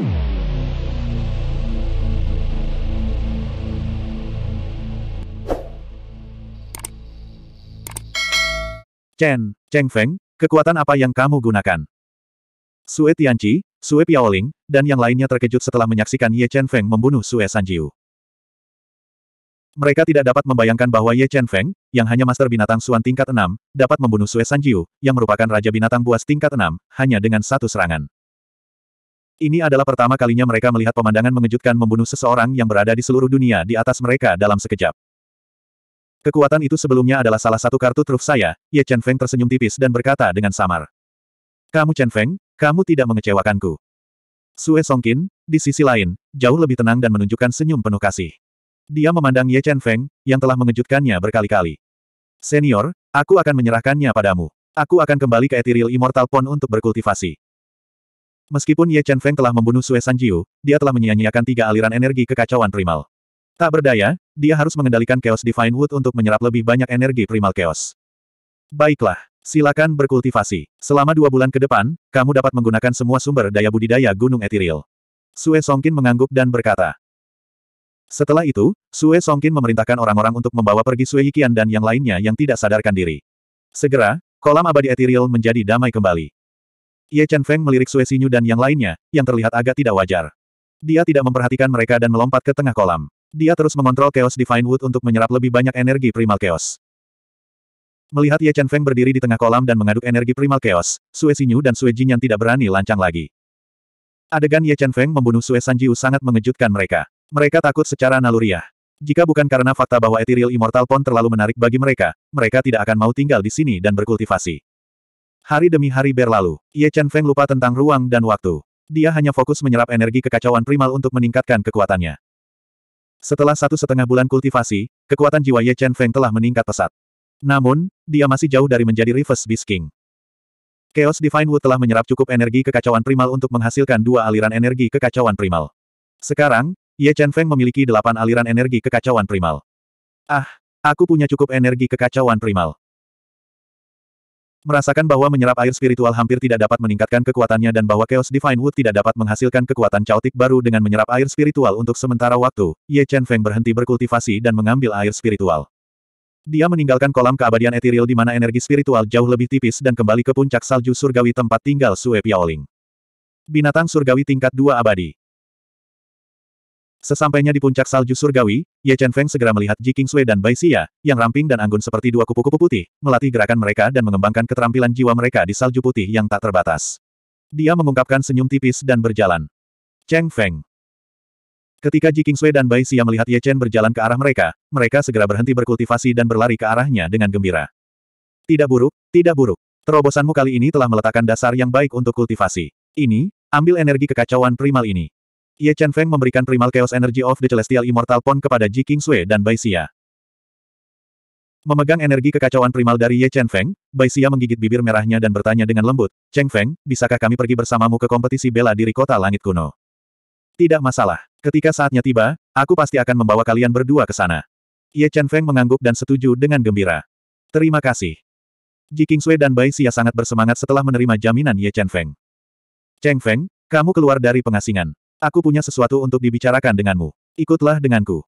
Chen, Cheng Feng, kekuatan apa yang kamu gunakan? Sue Tianqi, Sue Piaoling, dan yang lainnya terkejut setelah menyaksikan Ye Chen Feng membunuh Sue Sanjiu. Mereka tidak dapat membayangkan bahwa Ye Chen Feng, yang hanya master binatang Suan tingkat 6, dapat membunuh Sue Sanjiu, yang merupakan raja binatang buas tingkat 6, hanya dengan satu serangan. Ini adalah pertama kalinya mereka melihat pemandangan mengejutkan membunuh seseorang yang berada di seluruh dunia di atas mereka dalam sekejap. Kekuatan itu sebelumnya adalah salah satu kartu truf saya, Ye Chen Feng tersenyum tipis dan berkata dengan samar. Kamu Chen Feng, kamu tidak mengecewakanku. Sue Songkin, di sisi lain, jauh lebih tenang dan menunjukkan senyum penuh kasih. Dia memandang Ye Chen Feng, yang telah mengejutkannya berkali-kali. Senior, aku akan menyerahkannya padamu. Aku akan kembali ke Ethereal Immortal Pond untuk berkultivasi. Meskipun Ye Chen Feng telah membunuh Sue San Jiu, dia telah menyia-nyiakan tiga aliran energi kekacauan primal. Tak berdaya, dia harus mengendalikan Chaos Divine Wood untuk menyerap lebih banyak energi primal Chaos. Baiklah, silakan berkultivasi. Selama dua bulan ke depan, kamu dapat menggunakan semua sumber daya budidaya Gunung Ethereal. Sue Songkin mengangguk dan berkata. Setelah itu, Sue Songkin memerintahkan orang-orang untuk membawa pergi Sue Yikian dan yang lainnya yang tidak sadarkan diri. Segera, kolam abadi Ethereal menjadi damai kembali. Ye Chen Feng melirik Sue Xinyu dan yang lainnya, yang terlihat agak tidak wajar. Dia tidak memperhatikan mereka dan melompat ke tengah kolam. Dia terus mengontrol Chaos Divine Wood untuk menyerap lebih banyak energi primal chaos. Melihat Ye Chen Feng berdiri di tengah kolam dan mengaduk energi primal chaos, Sue Xinyu dan Sue yang tidak berani lancang lagi. Adegan Ye Chen Feng membunuh Sue Sanjiu sangat mengejutkan mereka. Mereka takut secara naluriah. Jika bukan karena fakta bahwa Ethereal Immortal Pond terlalu menarik bagi mereka, mereka tidak akan mau tinggal di sini dan berkultivasi. Hari demi hari berlalu, Ye Chen Feng lupa tentang ruang dan waktu. Dia hanya fokus menyerap energi kekacauan primal untuk meningkatkan kekuatannya. Setelah satu setengah bulan kultivasi, kekuatan jiwa Ye Chen Feng telah meningkat pesat. Namun, dia masih jauh dari menjadi Reverse Beast King. Chaos Divine Wu telah menyerap cukup energi kekacauan primal untuk menghasilkan dua aliran energi kekacauan primal. Sekarang, Ye Chen Feng memiliki delapan aliran energi kekacauan primal. Ah, aku punya cukup energi kekacauan primal. Merasakan bahwa menyerap air spiritual hampir tidak dapat meningkatkan kekuatannya dan bahwa Chaos Divine Wood tidak dapat menghasilkan kekuatan caotik baru dengan menyerap air spiritual untuk sementara waktu, Ye Chen Feng berhenti berkultivasi dan mengambil air spiritual. Dia meninggalkan kolam keabadian etiril di mana energi spiritual jauh lebih tipis dan kembali ke puncak salju surgawi tempat tinggal Sue Piaoling. Binatang surgawi tingkat dua abadi. Sesampainya di puncak salju surgawi, Ye Chen Feng segera melihat Ji Sui dan Bai Xia, yang ramping dan anggun seperti dua kupu-kupu putih, melatih gerakan mereka dan mengembangkan keterampilan jiwa mereka di salju putih yang tak terbatas. Dia mengungkapkan senyum tipis dan berjalan. Cheng Feng. Ketika Ji Sui dan Bai Xia melihat Ye Chen berjalan ke arah mereka, mereka segera berhenti berkultivasi dan berlari ke arahnya dengan gembira. Tidak buruk, tidak buruk. Terobosanmu kali ini telah meletakkan dasar yang baik untuk kultivasi. Ini, ambil energi kekacauan primal ini. Ye Chen Feng memberikan Primal Chaos Energy of the Celestial Immortal Pond kepada Ji King Sui dan Bai Xia. Memegang energi kekacauan primal dari Ye Chen Feng, Bai Xia menggigit bibir merahnya dan bertanya dengan lembut, Cheng Feng, bisakah kami pergi bersamamu ke kompetisi bela diri kota langit kuno? Tidak masalah. Ketika saatnya tiba, aku pasti akan membawa kalian berdua ke sana. Ye Chen Feng mengangguk dan setuju dengan gembira. Terima kasih. Ji King Sui dan Bai Xia sangat bersemangat setelah menerima jaminan Ye Chen Feng. Cheng Feng, kamu keluar dari pengasingan. Aku punya sesuatu untuk dibicarakan denganmu. Ikutlah denganku.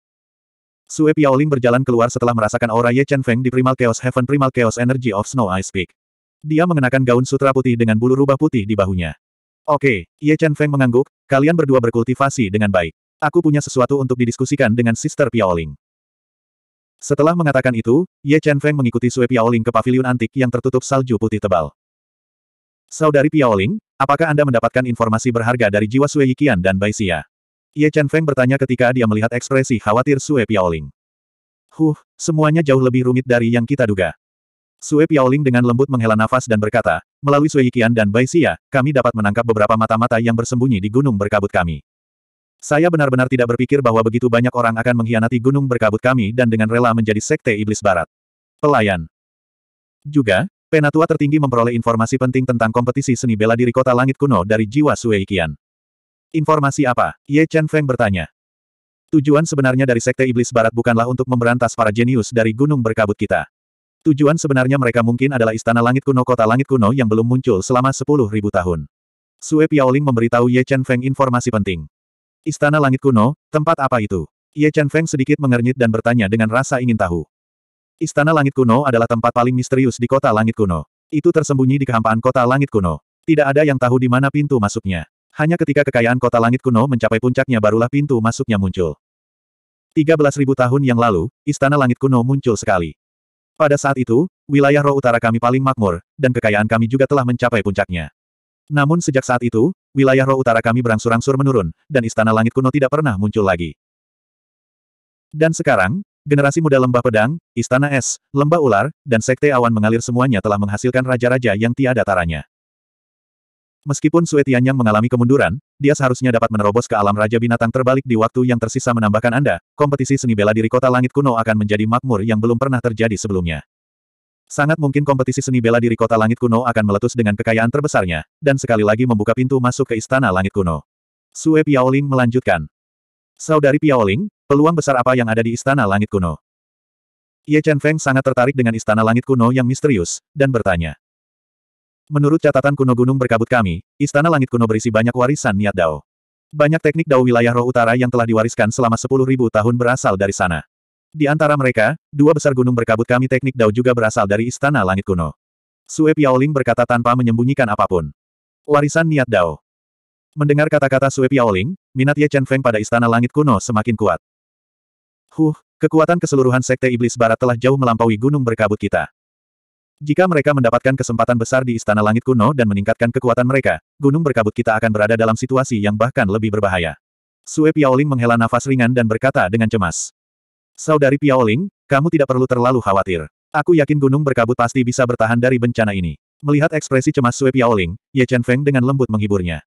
Sue Piaoling berjalan keluar setelah merasakan aura Ye Chen Feng di Primal Chaos Heaven Primal Chaos Energy of Snow Ice Peak. Dia mengenakan gaun sutra putih dengan bulu rubah putih di bahunya. Oke, Ye Chen Feng mengangguk, kalian berdua berkultivasi dengan baik. Aku punya sesuatu untuk didiskusikan dengan Sister Piaoling. Setelah mengatakan itu, Ye Chen Feng mengikuti Sue Piaoling ke paviliun antik yang tertutup salju putih tebal. Saudari Piaoling, Apakah Anda mendapatkan informasi berharga dari jiwa Sue Yikian dan Bai Xia? Ye Chen Feng bertanya ketika dia melihat ekspresi khawatir Sue Piaoling. Huh, semuanya jauh lebih rumit dari yang kita duga. Sue Piaoling dengan lembut menghela nafas dan berkata, melalui Sue Yikian dan Bai Xia, kami dapat menangkap beberapa mata-mata yang bersembunyi di gunung berkabut kami. Saya benar-benar tidak berpikir bahwa begitu banyak orang akan mengkhianati gunung berkabut kami dan dengan rela menjadi sekte iblis barat. Pelayan. Juga, Penatua tertinggi memperoleh informasi penting tentang kompetisi seni bela diri kota langit kuno dari jiwa Sui Informasi apa? Ye Chen Feng bertanya. Tujuan sebenarnya dari Sekte Iblis Barat bukanlah untuk memberantas para jenius dari gunung berkabut kita. Tujuan sebenarnya mereka mungkin adalah Istana Langit Kuno Kota Langit Kuno yang belum muncul selama 10.000 tahun. Sue Piaoling memberitahu Ye Chen Feng informasi penting. Istana Langit Kuno, tempat apa itu? Ye Chen Feng sedikit mengernyit dan bertanya dengan rasa ingin tahu. Istana Langit Kuno adalah tempat paling misterius di kota Langit Kuno. Itu tersembunyi di kehampaan kota Langit Kuno. Tidak ada yang tahu di mana pintu masuknya. Hanya ketika kekayaan kota Langit Kuno mencapai puncaknya barulah pintu masuknya muncul. 13.000 tahun yang lalu, Istana Langit Kuno muncul sekali. Pada saat itu, wilayah roh utara kami paling makmur, dan kekayaan kami juga telah mencapai puncaknya. Namun sejak saat itu, wilayah roh utara kami berangsur-angsur menurun, dan istana langit kuno tidak pernah muncul lagi. Dan sekarang, Generasi muda lembah pedang, istana es, lembah ular, dan sekte awan mengalir semuanya telah menghasilkan raja-raja yang tiada taranya. Meskipun Sue Tianyang mengalami kemunduran, dia seharusnya dapat menerobos ke alam Raja Binatang terbalik di waktu yang tersisa menambahkan Anda, kompetisi seni bela diri kota langit kuno akan menjadi makmur yang belum pernah terjadi sebelumnya. Sangat mungkin kompetisi seni bela diri kota langit kuno akan meletus dengan kekayaan terbesarnya, dan sekali lagi membuka pintu masuk ke istana langit kuno. Sue Piaoling melanjutkan. Saudari Piaoling, Peluang besar apa yang ada di Istana Langit Kuno? Ye Chen Feng sangat tertarik dengan Istana Langit Kuno yang misterius, dan bertanya. Menurut catatan kuno gunung berkabut kami, Istana Langit Kuno berisi banyak warisan niat Dao. Banyak teknik Dao wilayah roh utara yang telah diwariskan selama 10.000 tahun berasal dari sana. Di antara mereka, dua besar gunung berkabut kami teknik Dao juga berasal dari Istana Langit Kuno. Sue Piaoling berkata tanpa menyembunyikan apapun. Warisan niat Dao. Mendengar kata-kata Sue Piaoling, minat Ye Chen Feng pada Istana Langit Kuno semakin kuat. Huh, kekuatan keseluruhan Sekte Iblis Barat telah jauh melampaui gunung berkabut kita. Jika mereka mendapatkan kesempatan besar di Istana Langit Kuno dan meningkatkan kekuatan mereka, gunung berkabut kita akan berada dalam situasi yang bahkan lebih berbahaya. Sue Piaoling menghela nafas ringan dan berkata dengan cemas. Saudari Piaoling, kamu tidak perlu terlalu khawatir. Aku yakin gunung berkabut pasti bisa bertahan dari bencana ini. Melihat ekspresi cemas Sue Piaoling, Ye Chen Feng dengan lembut menghiburnya.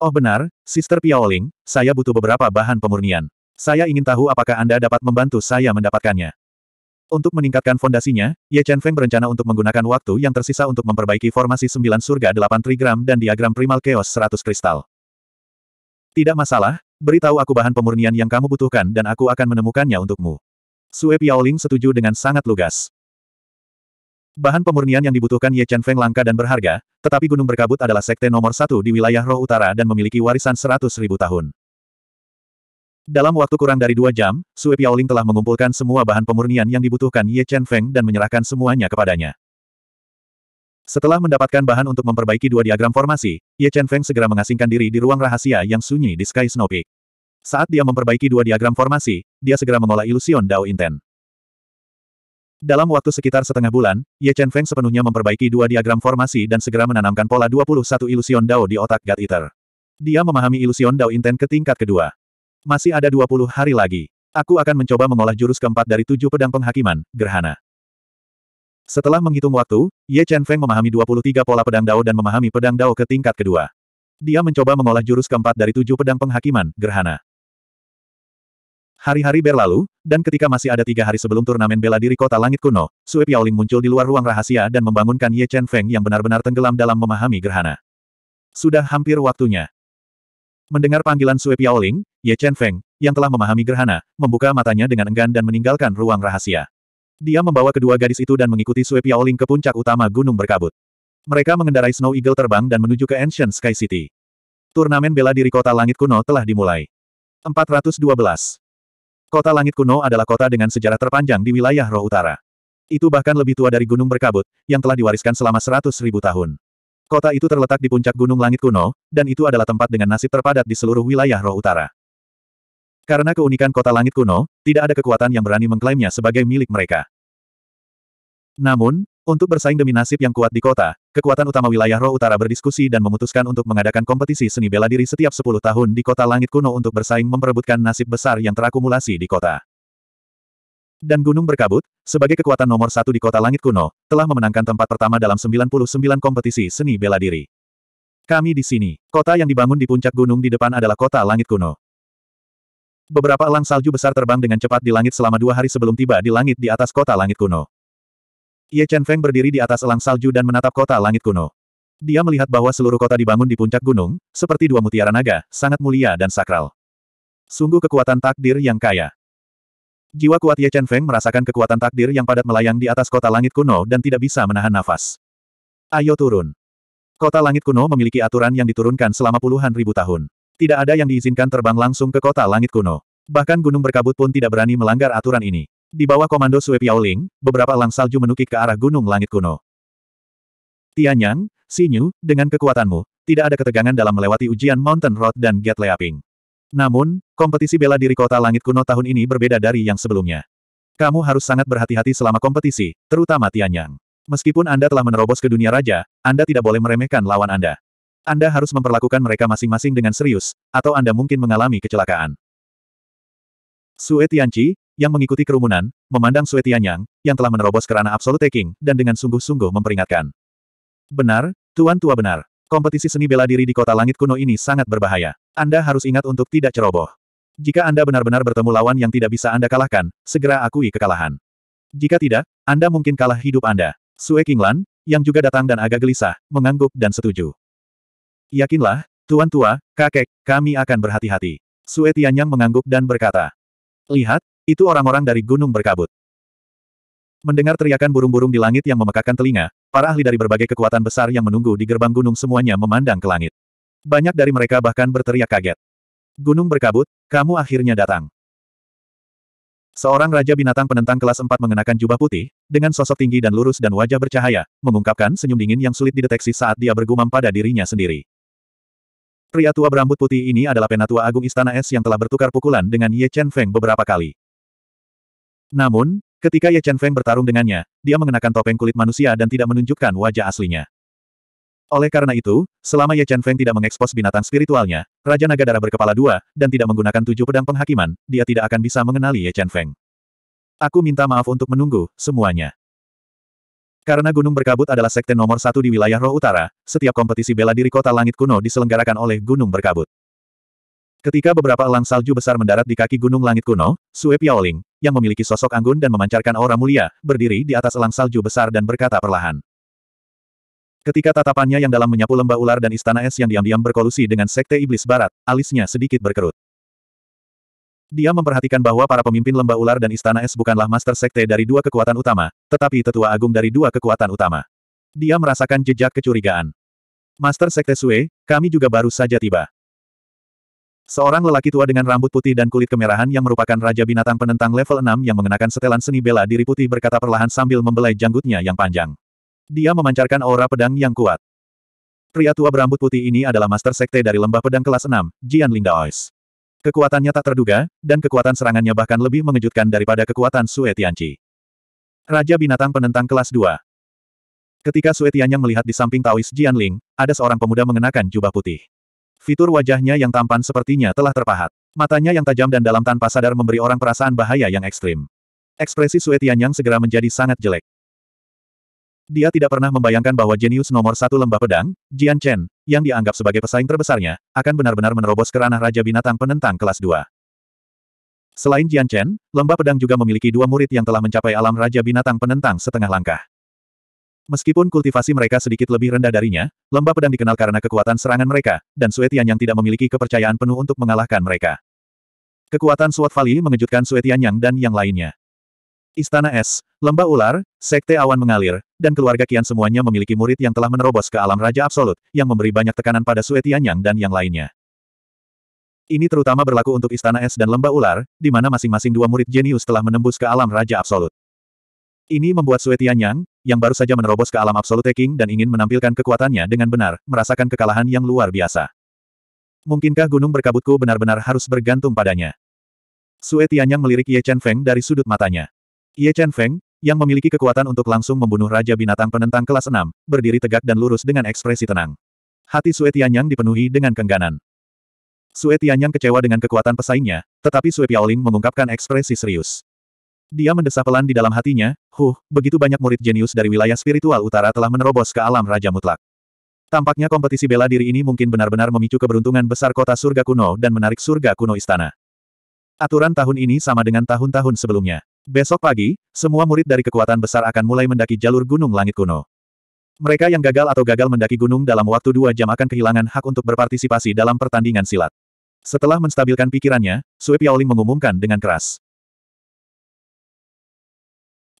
Oh benar, Sister Piaoling, saya butuh beberapa bahan pemurnian. Saya ingin tahu apakah Anda dapat membantu saya mendapatkannya. Untuk meningkatkan fondasinya, Ye Chen Feng berencana untuk menggunakan waktu yang tersisa untuk memperbaiki formasi 9 surga 8 trigram dan diagram primal chaos 100 kristal. Tidak masalah, beritahu aku bahan pemurnian yang kamu butuhkan dan aku akan menemukannya untukmu. Sue Piaoling setuju dengan sangat lugas. Bahan pemurnian yang dibutuhkan Ye Chen Feng langka dan berharga, tetapi Gunung Berkabut adalah sekte nomor satu di wilayah roh utara dan memiliki warisan seratus ribu tahun. Dalam waktu kurang dari dua jam, Sui Piaoling telah mengumpulkan semua bahan pemurnian yang dibutuhkan Ye Chen Feng dan menyerahkan semuanya kepadanya. Setelah mendapatkan bahan untuk memperbaiki dua diagram formasi, Ye Chen Feng segera mengasingkan diri di ruang rahasia yang sunyi di Sky Snow Peak. Saat dia memperbaiki dua diagram formasi, dia segera mengolah ilusion Dao Inten. Dalam waktu sekitar setengah bulan, Ye Chen Feng sepenuhnya memperbaiki dua diagram formasi dan segera menanamkan pola 21 ilusion Dao di otak God Eater. Dia memahami ilusion Dao Inten ke tingkat kedua. Masih ada 20 hari lagi. Aku akan mencoba mengolah jurus keempat dari tujuh pedang penghakiman, Gerhana. Setelah menghitung waktu, Ye Chen Feng memahami 23 pola pedang Dao dan memahami pedang Dao ke tingkat kedua. Dia mencoba mengolah jurus keempat dari tujuh pedang penghakiman, Gerhana. Hari-hari berlalu, dan ketika masih ada tiga hari sebelum turnamen bela diri kota langit kuno, Sue Piaoling muncul di luar ruang rahasia dan membangunkan Ye Chen Feng yang benar-benar tenggelam dalam memahami Gerhana. Sudah hampir waktunya. Mendengar panggilan Sue Piaoling, Ye Chen Feng, yang telah memahami gerhana, membuka matanya dengan enggan dan meninggalkan ruang rahasia. Dia membawa kedua gadis itu dan mengikuti Sue Piaoling ke puncak utama gunung berkabut. Mereka mengendarai Snow Eagle terbang dan menuju ke Ancient Sky City. Turnamen bela diri kota langit kuno telah dimulai. 412. Kota langit kuno adalah kota dengan sejarah terpanjang di wilayah roh utara. Itu bahkan lebih tua dari gunung berkabut, yang telah diwariskan selama 100.000 tahun. Kota itu terletak di puncak Gunung Langit Kuno, dan itu adalah tempat dengan nasib terpadat di seluruh wilayah roh utara. Karena keunikan kota langit kuno, tidak ada kekuatan yang berani mengklaimnya sebagai milik mereka. Namun, untuk bersaing demi nasib yang kuat di kota, kekuatan utama wilayah roh utara berdiskusi dan memutuskan untuk mengadakan kompetisi seni bela diri setiap 10 tahun di kota langit kuno untuk bersaing memperebutkan nasib besar yang terakumulasi di kota dan Gunung Berkabut, sebagai kekuatan nomor satu di kota langit kuno, telah memenangkan tempat pertama dalam 99 kompetisi seni bela diri. Kami di sini, kota yang dibangun di puncak gunung di depan adalah kota langit kuno. Beberapa elang salju besar terbang dengan cepat di langit selama dua hari sebelum tiba di langit di atas kota langit kuno. Ye Chen Feng berdiri di atas elang salju dan menatap kota langit kuno. Dia melihat bahwa seluruh kota dibangun di puncak gunung, seperti dua mutiara naga, sangat mulia dan sakral. Sungguh kekuatan takdir yang kaya. Jiwa kuat Ye Chen Feng merasakan kekuatan takdir yang padat melayang di atas kota langit kuno dan tidak bisa menahan nafas. Ayo turun. Kota langit kuno memiliki aturan yang diturunkan selama puluhan ribu tahun. Tidak ada yang diizinkan terbang langsung ke kota langit kuno. Bahkan gunung berkabut pun tidak berani melanggar aturan ini. Di bawah komando Sui Piaoling, beberapa lang salju menukik ke arah gunung langit kuno. Tianyang, Xinyu, dengan kekuatanmu, tidak ada ketegangan dalam melewati ujian Mountain Road dan Gate Leaping. Namun, kompetisi bela diri kota langit kuno tahun ini berbeda dari yang sebelumnya. Kamu harus sangat berhati-hati selama kompetisi, terutama Tianyang. Meskipun Anda telah menerobos ke dunia raja, Anda tidak boleh meremehkan lawan Anda. Anda harus memperlakukan mereka masing-masing dengan serius, atau Anda mungkin mengalami kecelakaan. Sue Tianchi, yang mengikuti kerumunan, memandang Sue Tianyang, yang telah menerobos kerana Absolute taking, dan dengan sungguh-sungguh memperingatkan. Benar, Tuan Tua benar. Kompetisi seni bela diri di kota langit kuno ini sangat berbahaya. Anda harus ingat untuk tidak ceroboh. Jika Anda benar-benar bertemu lawan yang tidak bisa Anda kalahkan, segera akui kekalahan. Jika tidak, Anda mungkin kalah hidup Anda. Sue Kinglan, yang juga datang dan agak gelisah, mengangguk dan setuju. Yakinlah, Tuan Tua, kakek, kami akan berhati-hati. Sue Tianyang mengangguk dan berkata. Lihat, itu orang-orang dari gunung berkabut. Mendengar teriakan burung-burung di langit yang memekakkan telinga, Para ahli dari berbagai kekuatan besar yang menunggu di gerbang gunung semuanya memandang ke langit. Banyak dari mereka bahkan berteriak kaget. Gunung berkabut, kamu akhirnya datang. Seorang raja binatang penentang kelas 4 mengenakan jubah putih, dengan sosok tinggi dan lurus dan wajah bercahaya, mengungkapkan senyum dingin yang sulit dideteksi saat dia bergumam pada dirinya sendiri. Pria tua berambut putih ini adalah penatua agung Istana Es yang telah bertukar pukulan dengan Ye Chen Feng beberapa kali. Namun, Ketika Ye Chen Feng bertarung dengannya, dia mengenakan topeng kulit manusia dan tidak menunjukkan wajah aslinya. Oleh karena itu, selama Ye Chen Feng tidak mengekspos binatang spiritualnya, Raja Naga Darah berkepala dua, dan tidak menggunakan tujuh pedang penghakiman, dia tidak akan bisa mengenali Ye Chen Feng. Aku minta maaf untuk menunggu, semuanya. Karena Gunung Berkabut adalah sekte nomor satu di wilayah Roh Utara, setiap kompetisi bela diri kota langit kuno diselenggarakan oleh Gunung Berkabut. Ketika beberapa elang salju besar mendarat di kaki Gunung Langit Kuno, Sue Piaoling, yang memiliki sosok anggun dan memancarkan aura mulia, berdiri di atas elang salju besar dan berkata perlahan. Ketika tatapannya yang dalam menyapu lembah ular dan istana es yang diam-diam berkolusi dengan sekte iblis barat, alisnya sedikit berkerut. Dia memperhatikan bahwa para pemimpin lembah ular dan istana es bukanlah master sekte dari dua kekuatan utama, tetapi tetua agung dari dua kekuatan utama. Dia merasakan jejak kecurigaan. Master Sekte Sue, kami juga baru saja tiba. Seorang lelaki tua dengan rambut putih dan kulit kemerahan yang merupakan Raja Binatang Penentang level 6 yang mengenakan setelan seni bela diri putih berkata perlahan sambil membelai janggutnya yang panjang. Dia memancarkan aura pedang yang kuat. Pria tua berambut putih ini adalah Master Sekte dari Lembah Pedang Kelas 6, Jian Lingdaois. Kekuatannya tak terduga, dan kekuatan serangannya bahkan lebih mengejutkan daripada kekuatan Sue Raja Binatang Penentang Kelas 2 Ketika Sue Tianyang melihat di samping Taois Jian Ling, ada seorang pemuda mengenakan jubah putih. Fitur wajahnya yang tampan sepertinya telah terpahat. Matanya yang tajam dan dalam tanpa sadar memberi orang perasaan bahaya yang ekstrim. Ekspresi Sue Tianyang segera menjadi sangat jelek. Dia tidak pernah membayangkan bahwa jenius nomor satu lembah pedang, Jian Chen, yang dianggap sebagai pesaing terbesarnya, akan benar-benar menerobos ke ranah Raja Binatang penentang kelas 2. Selain Jian Chen, lembah pedang juga memiliki dua murid yang telah mencapai alam Raja Binatang penentang setengah langkah. Meskipun kultivasi mereka sedikit lebih rendah darinya, lembah pedang dikenal karena kekuatan serangan mereka, dan Suetian yang tidak memiliki kepercayaan penuh untuk mengalahkan mereka. Kekuatan Suat Fali mengejutkan Suetian yang dan yang lainnya. Istana Es, Lembah Ular, Sekte Awan Mengalir, dan keluarga Kian semuanya memiliki murid yang telah menerobos ke alam Raja Absolut, yang memberi banyak tekanan pada Suetian yang dan yang lainnya. Ini terutama berlaku untuk Istana Es dan Lembah Ular, di mana masing-masing dua murid jenius telah menembus ke alam Raja Absolut. Ini membuat Sue Tianyang, yang baru saja menerobos ke alam Absolute King dan ingin menampilkan kekuatannya dengan benar, merasakan kekalahan yang luar biasa. Mungkinkah gunung berkabutku benar-benar harus bergantung padanya? Sue Tianyang melirik Ye Chen Feng dari sudut matanya. Ye Chen Feng, yang memiliki kekuatan untuk langsung membunuh Raja Binatang Penentang kelas 6, berdiri tegak dan lurus dengan ekspresi tenang. Hati Sue Tianyang dipenuhi dengan kengganan. Sue Tianyang kecewa dengan kekuatan pesaingnya, tetapi Sue Piaoling mengungkapkan ekspresi serius. Dia mendesah pelan di dalam hatinya, huh, begitu banyak murid jenius dari wilayah spiritual utara telah menerobos ke alam Raja Mutlak. Tampaknya kompetisi bela diri ini mungkin benar-benar memicu keberuntungan besar kota surga kuno dan menarik surga kuno istana. Aturan tahun ini sama dengan tahun-tahun sebelumnya. Besok pagi, semua murid dari kekuatan besar akan mulai mendaki jalur Gunung Langit Kuno. Mereka yang gagal atau gagal mendaki gunung dalam waktu dua jam akan kehilangan hak untuk berpartisipasi dalam pertandingan silat. Setelah menstabilkan pikirannya, Sui Piaoling mengumumkan dengan keras.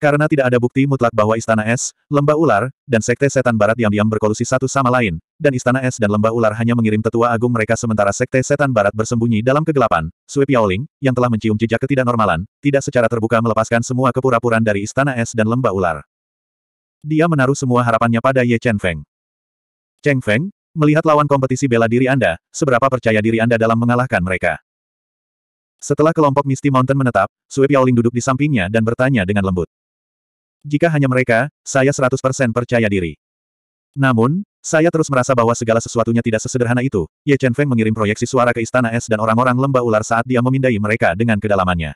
Karena tidak ada bukti mutlak bahwa Istana Es, Lembah Ular, dan Sekte Setan Barat diam-diam berkolusi satu sama lain, dan Istana Es dan Lembah Ular hanya mengirim tetua agung mereka sementara Sekte Setan Barat bersembunyi dalam kegelapan, Sui Piaoling, yang telah mencium jejak ketidaknormalan, tidak secara terbuka melepaskan semua kepura-puraan dari Istana Es dan Lembah Ular. Dia menaruh semua harapannya pada Ye Chen Feng. Cheng Feng, melihat lawan kompetisi bela diri Anda, seberapa percaya diri Anda dalam mengalahkan mereka. Setelah kelompok Misty Mountain menetap, Sui Piaoling duduk di sampingnya dan bertanya dengan lembut. Jika hanya mereka, saya 100% percaya diri. Namun, saya terus merasa bahwa segala sesuatunya tidak sesederhana itu. Ye Chen Feng mengirim proyeksi suara ke istana es dan orang-orang lembah ular saat dia memindai mereka dengan kedalamannya.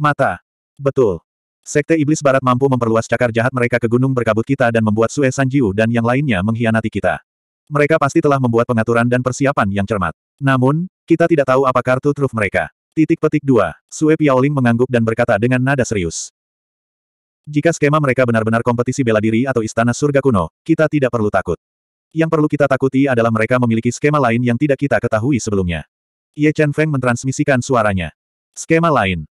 Mata. Betul. Sekte Iblis Barat mampu memperluas cakar jahat mereka ke gunung berkabut kita dan membuat Sue Sanjiu dan yang lainnya mengkhianati kita. Mereka pasti telah membuat pengaturan dan persiapan yang cermat. Namun, kita tidak tahu apa kartu truf mereka. Titik petik 2. Sue Piaoling mengangguk dan berkata dengan nada serius. Jika skema mereka benar-benar kompetisi bela diri atau istana surga kuno, kita tidak perlu takut. Yang perlu kita takuti adalah mereka memiliki skema lain yang tidak kita ketahui sebelumnya. Ye Chen Feng mentransmisikan suaranya. Skema lain.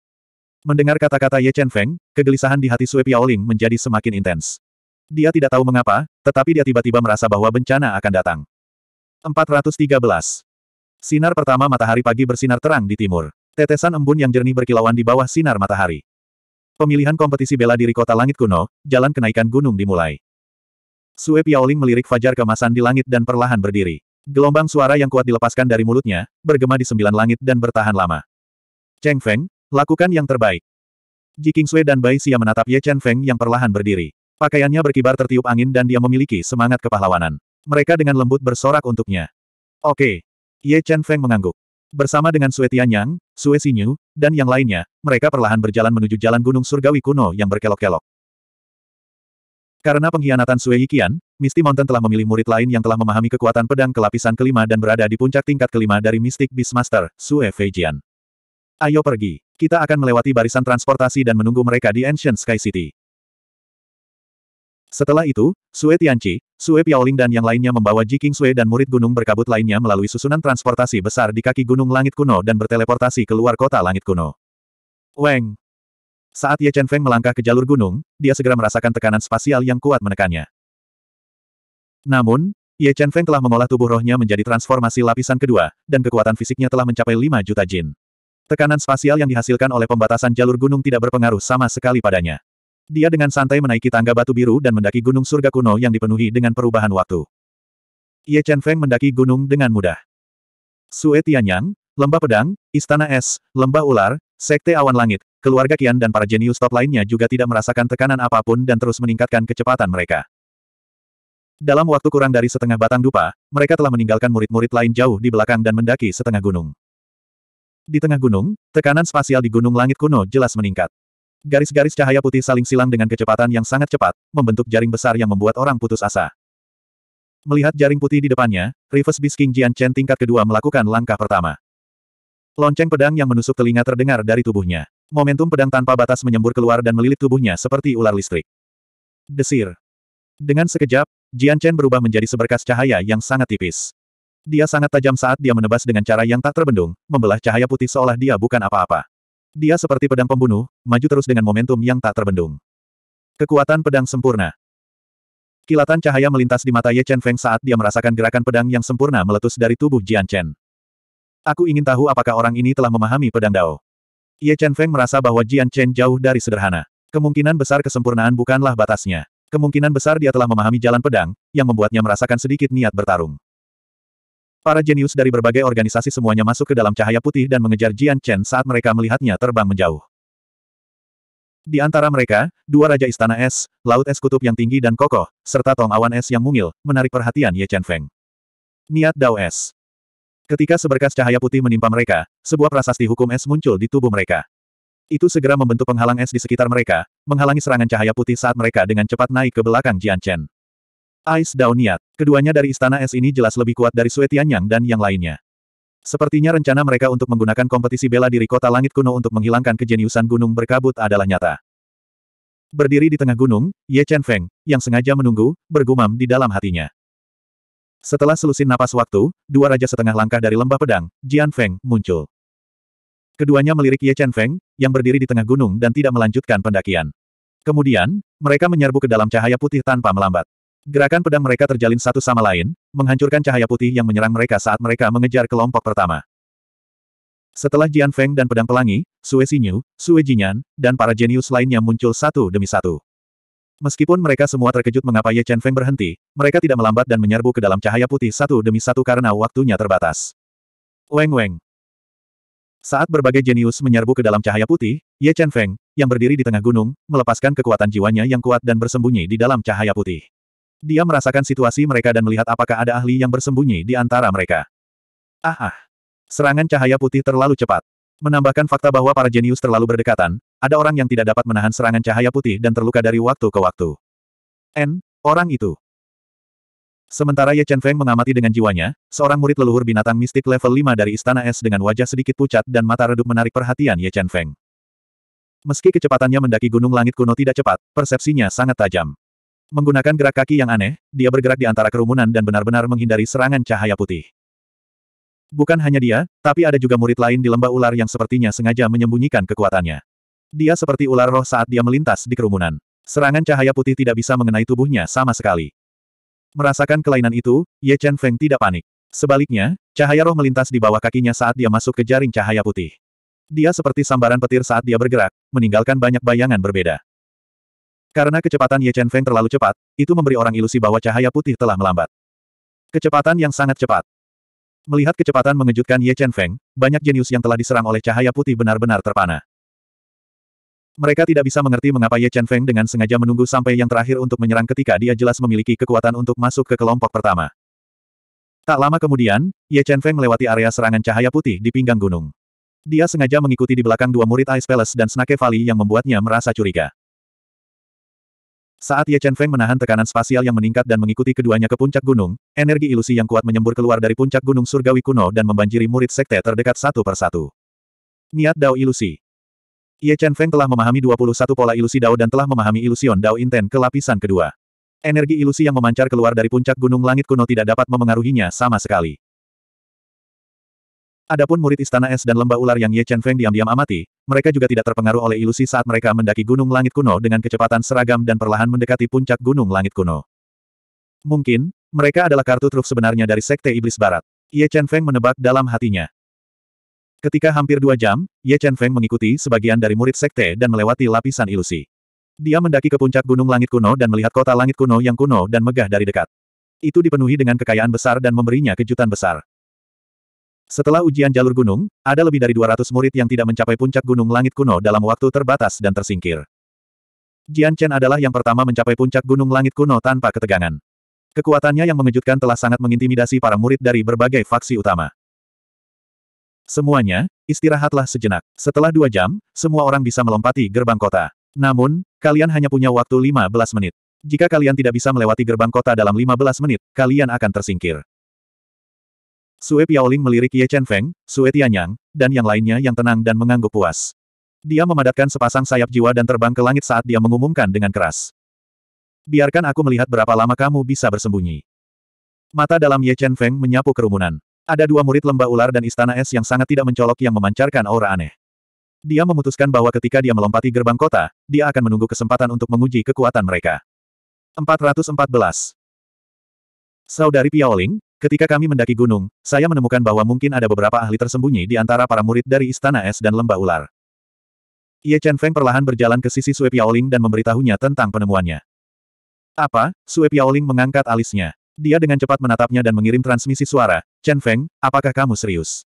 Mendengar kata-kata Ye Chen Feng, kegelisahan di hati Sui Piaoling menjadi semakin intens. Dia tidak tahu mengapa, tetapi dia tiba-tiba merasa bahwa bencana akan datang. 413. Sinar pertama matahari pagi bersinar terang di timur. Tetesan embun yang jernih berkilauan di bawah sinar matahari. Pemilihan kompetisi bela diri kota langit kuno, jalan kenaikan gunung dimulai. Sue Piaoling melirik fajar kemasan di langit dan perlahan berdiri. Gelombang suara yang kuat dilepaskan dari mulutnya, bergema di sembilan langit dan bertahan lama. Cheng Feng, lakukan yang terbaik. Ji Su'e dan Bai Xia menatap Ye Chen Feng yang perlahan berdiri. Pakaiannya berkibar tertiup angin dan dia memiliki semangat kepahlawanan. Mereka dengan lembut bersorak untuknya. Oke. Ye Chen Feng mengangguk. Bersama dengan Sue Tianyang, Sue Xinyu, dan yang lainnya, mereka perlahan berjalan menuju jalan gunung surgawi kuno yang berkelok-kelok. Karena pengkhianatan Sue Yikian, Misty Mountain telah memilih murid lain yang telah memahami kekuatan pedang kelapisan kelima dan berada di puncak tingkat kelima dari Mystic Beastmaster, Sue Feijian. Ayo pergi. Kita akan melewati barisan transportasi dan menunggu mereka di Ancient Sky City. Setelah itu, Sue Tianci, Sue Piaoling dan yang lainnya membawa Jiking Sue dan murid gunung berkabut lainnya melalui susunan transportasi besar di kaki gunung langit kuno dan berteleportasi keluar kota langit kuno. Weng! Saat Ye Chen Feng melangkah ke jalur gunung, dia segera merasakan tekanan spasial yang kuat menekannya. Namun, Ye Chen Feng telah mengolah tubuh rohnya menjadi transformasi lapisan kedua, dan kekuatan fisiknya telah mencapai 5 juta jin. Tekanan spasial yang dihasilkan oleh pembatasan jalur gunung tidak berpengaruh sama sekali padanya. Dia dengan santai menaiki tangga batu biru dan mendaki gunung surga kuno yang dipenuhi dengan perubahan waktu. Ye Chen Feng mendaki gunung dengan mudah. Sue Tianyang, Lembah Pedang, Istana Es, Lembah Ular, Sekte Awan Langit, keluarga Qian dan para jenius top lainnya juga tidak merasakan tekanan apapun dan terus meningkatkan kecepatan mereka. Dalam waktu kurang dari setengah batang dupa, mereka telah meninggalkan murid-murid lain jauh di belakang dan mendaki setengah gunung. Di tengah gunung, tekanan spasial di gunung langit kuno jelas meningkat. Garis-garis cahaya putih saling silang dengan kecepatan yang sangat cepat, membentuk jaring besar yang membuat orang putus asa. Melihat jaring putih di depannya, Rivers Bisking Jian Chen tingkat kedua melakukan langkah pertama. Lonceng pedang yang menusuk telinga terdengar dari tubuhnya. Momentum pedang tanpa batas menyembur keluar dan melilit tubuhnya seperti ular listrik. Desir. Dengan sekejap, Jian Chen berubah menjadi seberkas cahaya yang sangat tipis. Dia sangat tajam saat dia menebas dengan cara yang tak terbendung, membelah cahaya putih seolah dia bukan apa-apa. Dia seperti pedang pembunuh, maju terus dengan momentum yang tak terbendung. Kekuatan pedang sempurna. Kilatan cahaya melintas di mata Ye Chen Feng saat dia merasakan gerakan pedang yang sempurna meletus dari tubuh Jian Chen. Aku ingin tahu apakah orang ini telah memahami pedang Dao. Ye Chen Feng merasa bahwa Jian Chen jauh dari sederhana. Kemungkinan besar kesempurnaan bukanlah batasnya. Kemungkinan besar dia telah memahami jalan pedang, yang membuatnya merasakan sedikit niat bertarung. Para jenius dari berbagai organisasi semuanya masuk ke dalam cahaya putih dan mengejar Jian Chen saat mereka melihatnya terbang menjauh. Di antara mereka, dua Raja Istana Es, Laut Es Kutub yang tinggi dan kokoh, serta tong awan es yang mungil, menarik perhatian Ye Chen Feng. Niat Dao Es Ketika seberkas cahaya putih menimpa mereka, sebuah prasasti hukum es muncul di tubuh mereka. Itu segera membentuk penghalang es di sekitar mereka, menghalangi serangan cahaya putih saat mereka dengan cepat naik ke belakang Jian Chen. Ice Daoniat. Keduanya dari Istana Es ini jelas lebih kuat dari Sue Tianyang dan yang lainnya. Sepertinya rencana mereka untuk menggunakan kompetisi bela diri kota langit kuno untuk menghilangkan kejeniusan gunung berkabut adalah nyata. Berdiri di tengah gunung, Ye Chen Feng, yang sengaja menunggu, bergumam di dalam hatinya. Setelah selusin napas waktu, dua raja setengah langkah dari lembah pedang, Jian Feng, muncul. Keduanya melirik Ye Chen Feng, yang berdiri di tengah gunung dan tidak melanjutkan pendakian. Kemudian, mereka menyerbu ke dalam cahaya putih tanpa melambat. Gerakan pedang mereka terjalin satu sama lain, menghancurkan cahaya putih yang menyerang mereka saat mereka mengejar kelompok pertama. Setelah Jian Feng dan Pedang Pelangi, Sue Xinyu, Sue Jinyan, dan para jenius lainnya muncul satu demi satu. Meskipun mereka semua terkejut mengapa Ye Chen Feng berhenti, mereka tidak melambat dan menyerbu ke dalam cahaya putih satu demi satu karena waktunya terbatas. Weng Weng. Saat berbagai jenius menyerbu ke dalam cahaya putih, Ye Chen Feng, yang berdiri di tengah gunung, melepaskan kekuatan jiwanya yang kuat dan bersembunyi di dalam cahaya putih. Dia merasakan situasi mereka dan melihat apakah ada ahli yang bersembunyi di antara mereka. Ah ah. Serangan cahaya putih terlalu cepat. Menambahkan fakta bahwa para jenius terlalu berdekatan, ada orang yang tidak dapat menahan serangan cahaya putih dan terluka dari waktu ke waktu. N, orang itu. Sementara Ye Chen Feng mengamati dengan jiwanya, seorang murid leluhur binatang mistik level 5 dari Istana Es dengan wajah sedikit pucat dan mata redup menarik perhatian Ye Chen Feng. Meski kecepatannya mendaki gunung langit kuno tidak cepat, persepsinya sangat tajam. Menggunakan gerak kaki yang aneh, dia bergerak di antara kerumunan dan benar-benar menghindari serangan cahaya putih. Bukan hanya dia, tapi ada juga murid lain di lembah ular yang sepertinya sengaja menyembunyikan kekuatannya. Dia seperti ular roh saat dia melintas di kerumunan. Serangan cahaya putih tidak bisa mengenai tubuhnya sama sekali. Merasakan kelainan itu, Ye Chen Feng tidak panik. Sebaliknya, cahaya roh melintas di bawah kakinya saat dia masuk ke jaring cahaya putih. Dia seperti sambaran petir saat dia bergerak, meninggalkan banyak bayangan berbeda. Karena kecepatan Ye Chen Feng terlalu cepat, itu memberi orang ilusi bahwa cahaya putih telah melambat. Kecepatan yang sangat cepat. Melihat kecepatan mengejutkan Ye Chen Feng, banyak jenius yang telah diserang oleh cahaya putih benar-benar terpana. Mereka tidak bisa mengerti mengapa Ye Chen Feng dengan sengaja menunggu sampai yang terakhir untuk menyerang ketika dia jelas memiliki kekuatan untuk masuk ke kelompok pertama. Tak lama kemudian, Ye Chen Feng melewati area serangan cahaya putih di pinggang gunung. Dia sengaja mengikuti di belakang dua murid Ice Palace dan Snake Valley yang membuatnya merasa curiga. Saat Ye Chen Feng menahan tekanan spasial yang meningkat dan mengikuti keduanya ke puncak gunung, energi ilusi yang kuat menyembur keluar dari puncak gunung surgawi kuno dan membanjiri murid sekte terdekat satu persatu. Niat Dao Ilusi Ye Chen Feng telah memahami 21 pola ilusi Dao dan telah memahami ilusion Dao Inten ke lapisan kedua. Energi ilusi yang memancar keluar dari puncak gunung langit kuno tidak dapat memengaruhinya sama sekali. Adapun murid istana es dan lembah ular yang Ye Chen Feng diam-diam amati, mereka juga tidak terpengaruh oleh ilusi saat mereka mendaki gunung langit kuno dengan kecepatan seragam dan perlahan mendekati puncak gunung langit kuno. Mungkin, mereka adalah kartu truf sebenarnya dari Sekte Iblis Barat. Ye Chen Feng menebak dalam hatinya. Ketika hampir dua jam, Ye Chen Feng mengikuti sebagian dari murid Sekte dan melewati lapisan ilusi. Dia mendaki ke puncak gunung langit kuno dan melihat kota langit kuno yang kuno dan megah dari dekat. Itu dipenuhi dengan kekayaan besar dan memberinya kejutan besar. Setelah ujian jalur gunung, ada lebih dari 200 murid yang tidak mencapai puncak gunung langit kuno dalam waktu terbatas dan tersingkir. Jian Chen adalah yang pertama mencapai puncak gunung langit kuno tanpa ketegangan. Kekuatannya yang mengejutkan telah sangat mengintimidasi para murid dari berbagai faksi utama. Semuanya, istirahatlah sejenak. Setelah dua jam, semua orang bisa melompati gerbang kota. Namun, kalian hanya punya waktu 15 menit. Jika kalian tidak bisa melewati gerbang kota dalam 15 menit, kalian akan tersingkir. Sue Piaoling melirik Ye Chen Feng, Sue Tianyang, dan yang lainnya yang tenang dan mengangguk puas. Dia memadatkan sepasang sayap jiwa dan terbang ke langit saat dia mengumumkan dengan keras. Biarkan aku melihat berapa lama kamu bisa bersembunyi. Mata dalam Ye Chen Feng menyapu kerumunan. Ada dua murid lembah ular dan istana es yang sangat tidak mencolok yang memancarkan aura aneh. Dia memutuskan bahwa ketika dia melompati gerbang kota, dia akan menunggu kesempatan untuk menguji kekuatan mereka. 414. Saudari Piaoling, Ketika kami mendaki gunung, saya menemukan bahwa mungkin ada beberapa ahli tersembunyi di antara para murid dari Istana Es dan Lembah Ular. Ye Chen Feng perlahan berjalan ke sisi Sue Piaoling dan memberitahunya tentang penemuannya. Apa? Sue Piaoling mengangkat alisnya. Dia dengan cepat menatapnya dan mengirim transmisi suara, Chen Feng, apakah kamu serius?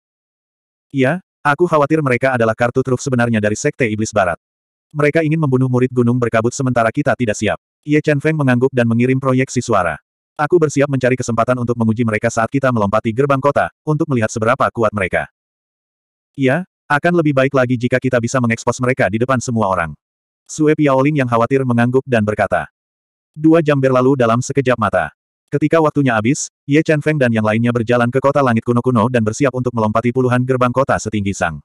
Ya, aku khawatir mereka adalah kartu truf sebenarnya dari Sekte Iblis Barat. Mereka ingin membunuh murid gunung berkabut sementara kita tidak siap. Ye Chen Feng mengangguk dan mengirim proyeksi suara. Aku bersiap mencari kesempatan untuk menguji mereka saat kita melompati gerbang kota, untuk melihat seberapa kuat mereka. Ya, akan lebih baik lagi jika kita bisa mengekspos mereka di depan semua orang. Sue Piaoling yang khawatir mengangguk dan berkata. Dua jam berlalu dalam sekejap mata. Ketika waktunya habis, Ye Chen Feng dan yang lainnya berjalan ke kota langit kuno-kuno dan bersiap untuk melompati puluhan gerbang kota setinggi sang.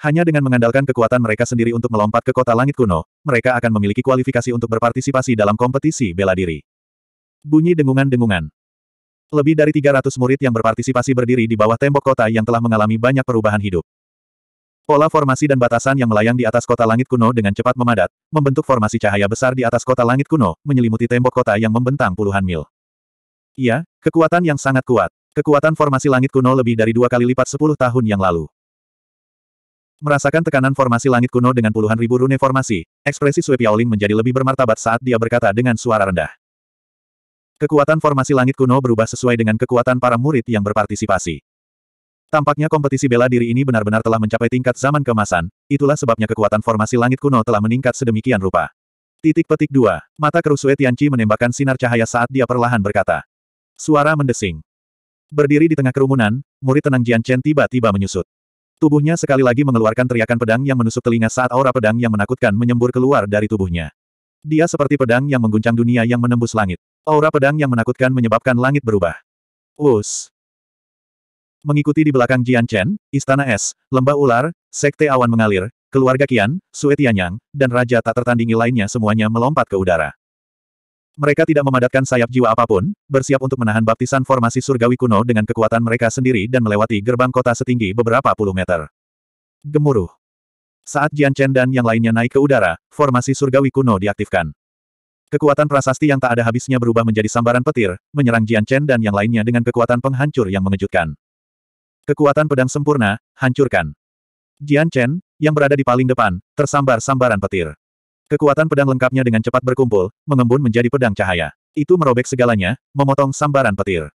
Hanya dengan mengandalkan kekuatan mereka sendiri untuk melompat ke kota langit kuno, mereka akan memiliki kualifikasi untuk berpartisipasi dalam kompetisi bela diri. Bunyi dengungan-dengungan. Lebih dari 300 murid yang berpartisipasi berdiri di bawah tembok kota yang telah mengalami banyak perubahan hidup. Pola formasi dan batasan yang melayang di atas kota langit kuno dengan cepat memadat, membentuk formasi cahaya besar di atas kota langit kuno, menyelimuti tembok kota yang membentang puluhan mil. Iya, kekuatan yang sangat kuat. Kekuatan formasi langit kuno lebih dari dua kali lipat sepuluh tahun yang lalu. Merasakan tekanan formasi langit kuno dengan puluhan ribu rune formasi, ekspresi Sui Piaoling menjadi lebih bermartabat saat dia berkata dengan suara rendah. Kekuatan formasi langit kuno berubah sesuai dengan kekuatan para murid yang berpartisipasi. Tampaknya kompetisi bela diri ini benar-benar telah mencapai tingkat zaman kemasan, itulah sebabnya kekuatan formasi langit kuno telah meningkat sedemikian rupa. Titik petik dua, Mata kerusue Tianci menembakkan sinar cahaya saat dia perlahan berkata. Suara mendesing. Berdiri di tengah kerumunan, murid tenang Jian Chen tiba-tiba menyusut. Tubuhnya sekali lagi mengeluarkan teriakan pedang yang menusuk telinga saat aura pedang yang menakutkan menyembur keluar dari tubuhnya. Dia seperti pedang yang mengguncang dunia yang menembus langit. Aura pedang yang menakutkan menyebabkan langit berubah. Us, Mengikuti di belakang Jian Chen, Istana Es, Lembah Ular, Sekte Awan Mengalir, keluarga Qian, Sue Tianyang, dan Raja tak tertandingi lainnya semuanya melompat ke udara. Mereka tidak memadatkan sayap jiwa apapun, bersiap untuk menahan baptisan formasi surgawi kuno dengan kekuatan mereka sendiri dan melewati gerbang kota setinggi beberapa puluh meter. Gemuruh. Saat Jian Chen dan yang lainnya naik ke udara, formasi surgawi kuno diaktifkan. Kekuatan prasasti yang tak ada habisnya berubah menjadi sambaran petir, menyerang Jian Chen dan yang lainnya dengan kekuatan penghancur yang mengejutkan. Kekuatan pedang sempurna, hancurkan. Jian Chen, yang berada di paling depan, tersambar sambaran petir. Kekuatan pedang lengkapnya dengan cepat berkumpul, mengembun menjadi pedang cahaya. Itu merobek segalanya, memotong sambaran petir.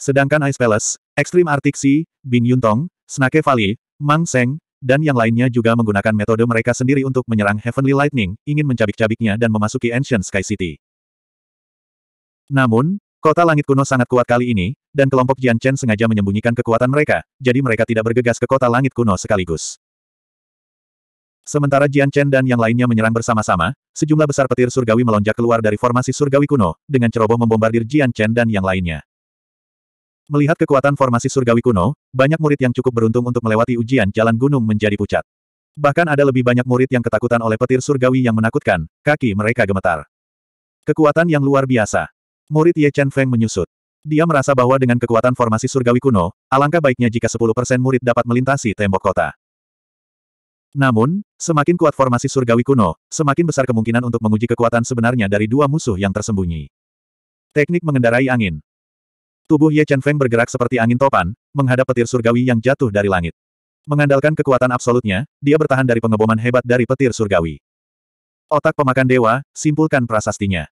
Sedangkan Ice Palace, Extreme Arctic Sea, Bing Yuntong, Snake Valley, Mang Seng, dan yang lainnya juga menggunakan metode mereka sendiri untuk menyerang Heavenly Lightning, ingin mencabik-cabiknya dan memasuki Ancient Sky City. Namun, kota langit kuno sangat kuat kali ini, dan kelompok Jian Chen sengaja menyembunyikan kekuatan mereka, jadi mereka tidak bergegas ke kota langit kuno sekaligus. Sementara Jian Chen dan yang lainnya menyerang bersama-sama, sejumlah besar petir surgawi melonjak keluar dari formasi surgawi kuno, dengan ceroboh membombardir Jian Chen dan yang lainnya. Melihat kekuatan formasi surgawi kuno, banyak murid yang cukup beruntung untuk melewati ujian jalan gunung menjadi pucat. Bahkan ada lebih banyak murid yang ketakutan oleh petir surgawi yang menakutkan, kaki mereka gemetar. Kekuatan yang luar biasa. Murid Ye Chen Feng menyusut. Dia merasa bahwa dengan kekuatan formasi surgawi kuno, alangkah baiknya jika 10% murid dapat melintasi tembok kota. Namun, semakin kuat formasi surgawi kuno, semakin besar kemungkinan untuk menguji kekuatan sebenarnya dari dua musuh yang tersembunyi. Teknik mengendarai angin. Tubuh Ye Chen Feng bergerak seperti angin topan, menghadap petir surgawi yang jatuh dari langit. Mengandalkan kekuatan absolutnya, dia bertahan dari pengeboman hebat dari petir surgawi. Otak pemakan dewa, simpulkan prasastinya.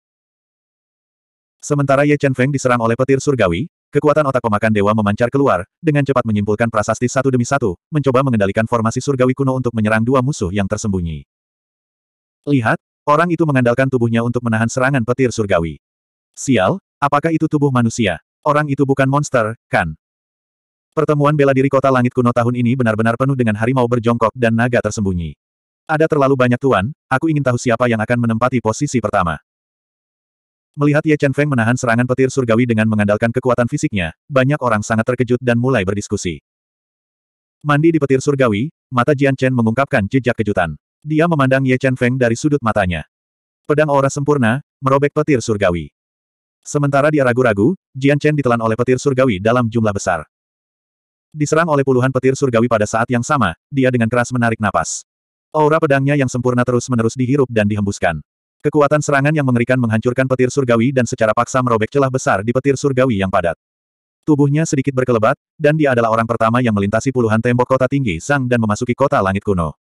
Sementara Ye Chen Feng diserang oleh petir surgawi, kekuatan otak pemakan dewa memancar keluar, dengan cepat menyimpulkan prasasti satu demi satu, mencoba mengendalikan formasi surgawi kuno untuk menyerang dua musuh yang tersembunyi. Lihat, orang itu mengandalkan tubuhnya untuk menahan serangan petir surgawi. Sial, apakah itu tubuh manusia? Orang itu bukan monster, kan? Pertemuan bela diri kota langit kuno tahun ini benar-benar penuh dengan harimau berjongkok dan naga tersembunyi. Ada terlalu banyak tuan, aku ingin tahu siapa yang akan menempati posisi pertama. Melihat Ye Chen Feng menahan serangan petir surgawi dengan mengandalkan kekuatan fisiknya, banyak orang sangat terkejut dan mulai berdiskusi. Mandi di petir surgawi, mata Jian Chen mengungkapkan jejak kejutan. Dia memandang Ye Chen Feng dari sudut matanya. Pedang aura sempurna, merobek petir surgawi. Sementara dia ragu-ragu, Jian Chen ditelan oleh petir surgawi dalam jumlah besar. Diserang oleh puluhan petir surgawi pada saat yang sama, dia dengan keras menarik napas. Aura pedangnya yang sempurna terus-menerus dihirup dan dihembuskan. Kekuatan serangan yang mengerikan menghancurkan petir surgawi dan secara paksa merobek celah besar di petir surgawi yang padat. Tubuhnya sedikit berkelebat, dan dia adalah orang pertama yang melintasi puluhan tembok kota tinggi Sang dan memasuki kota langit kuno.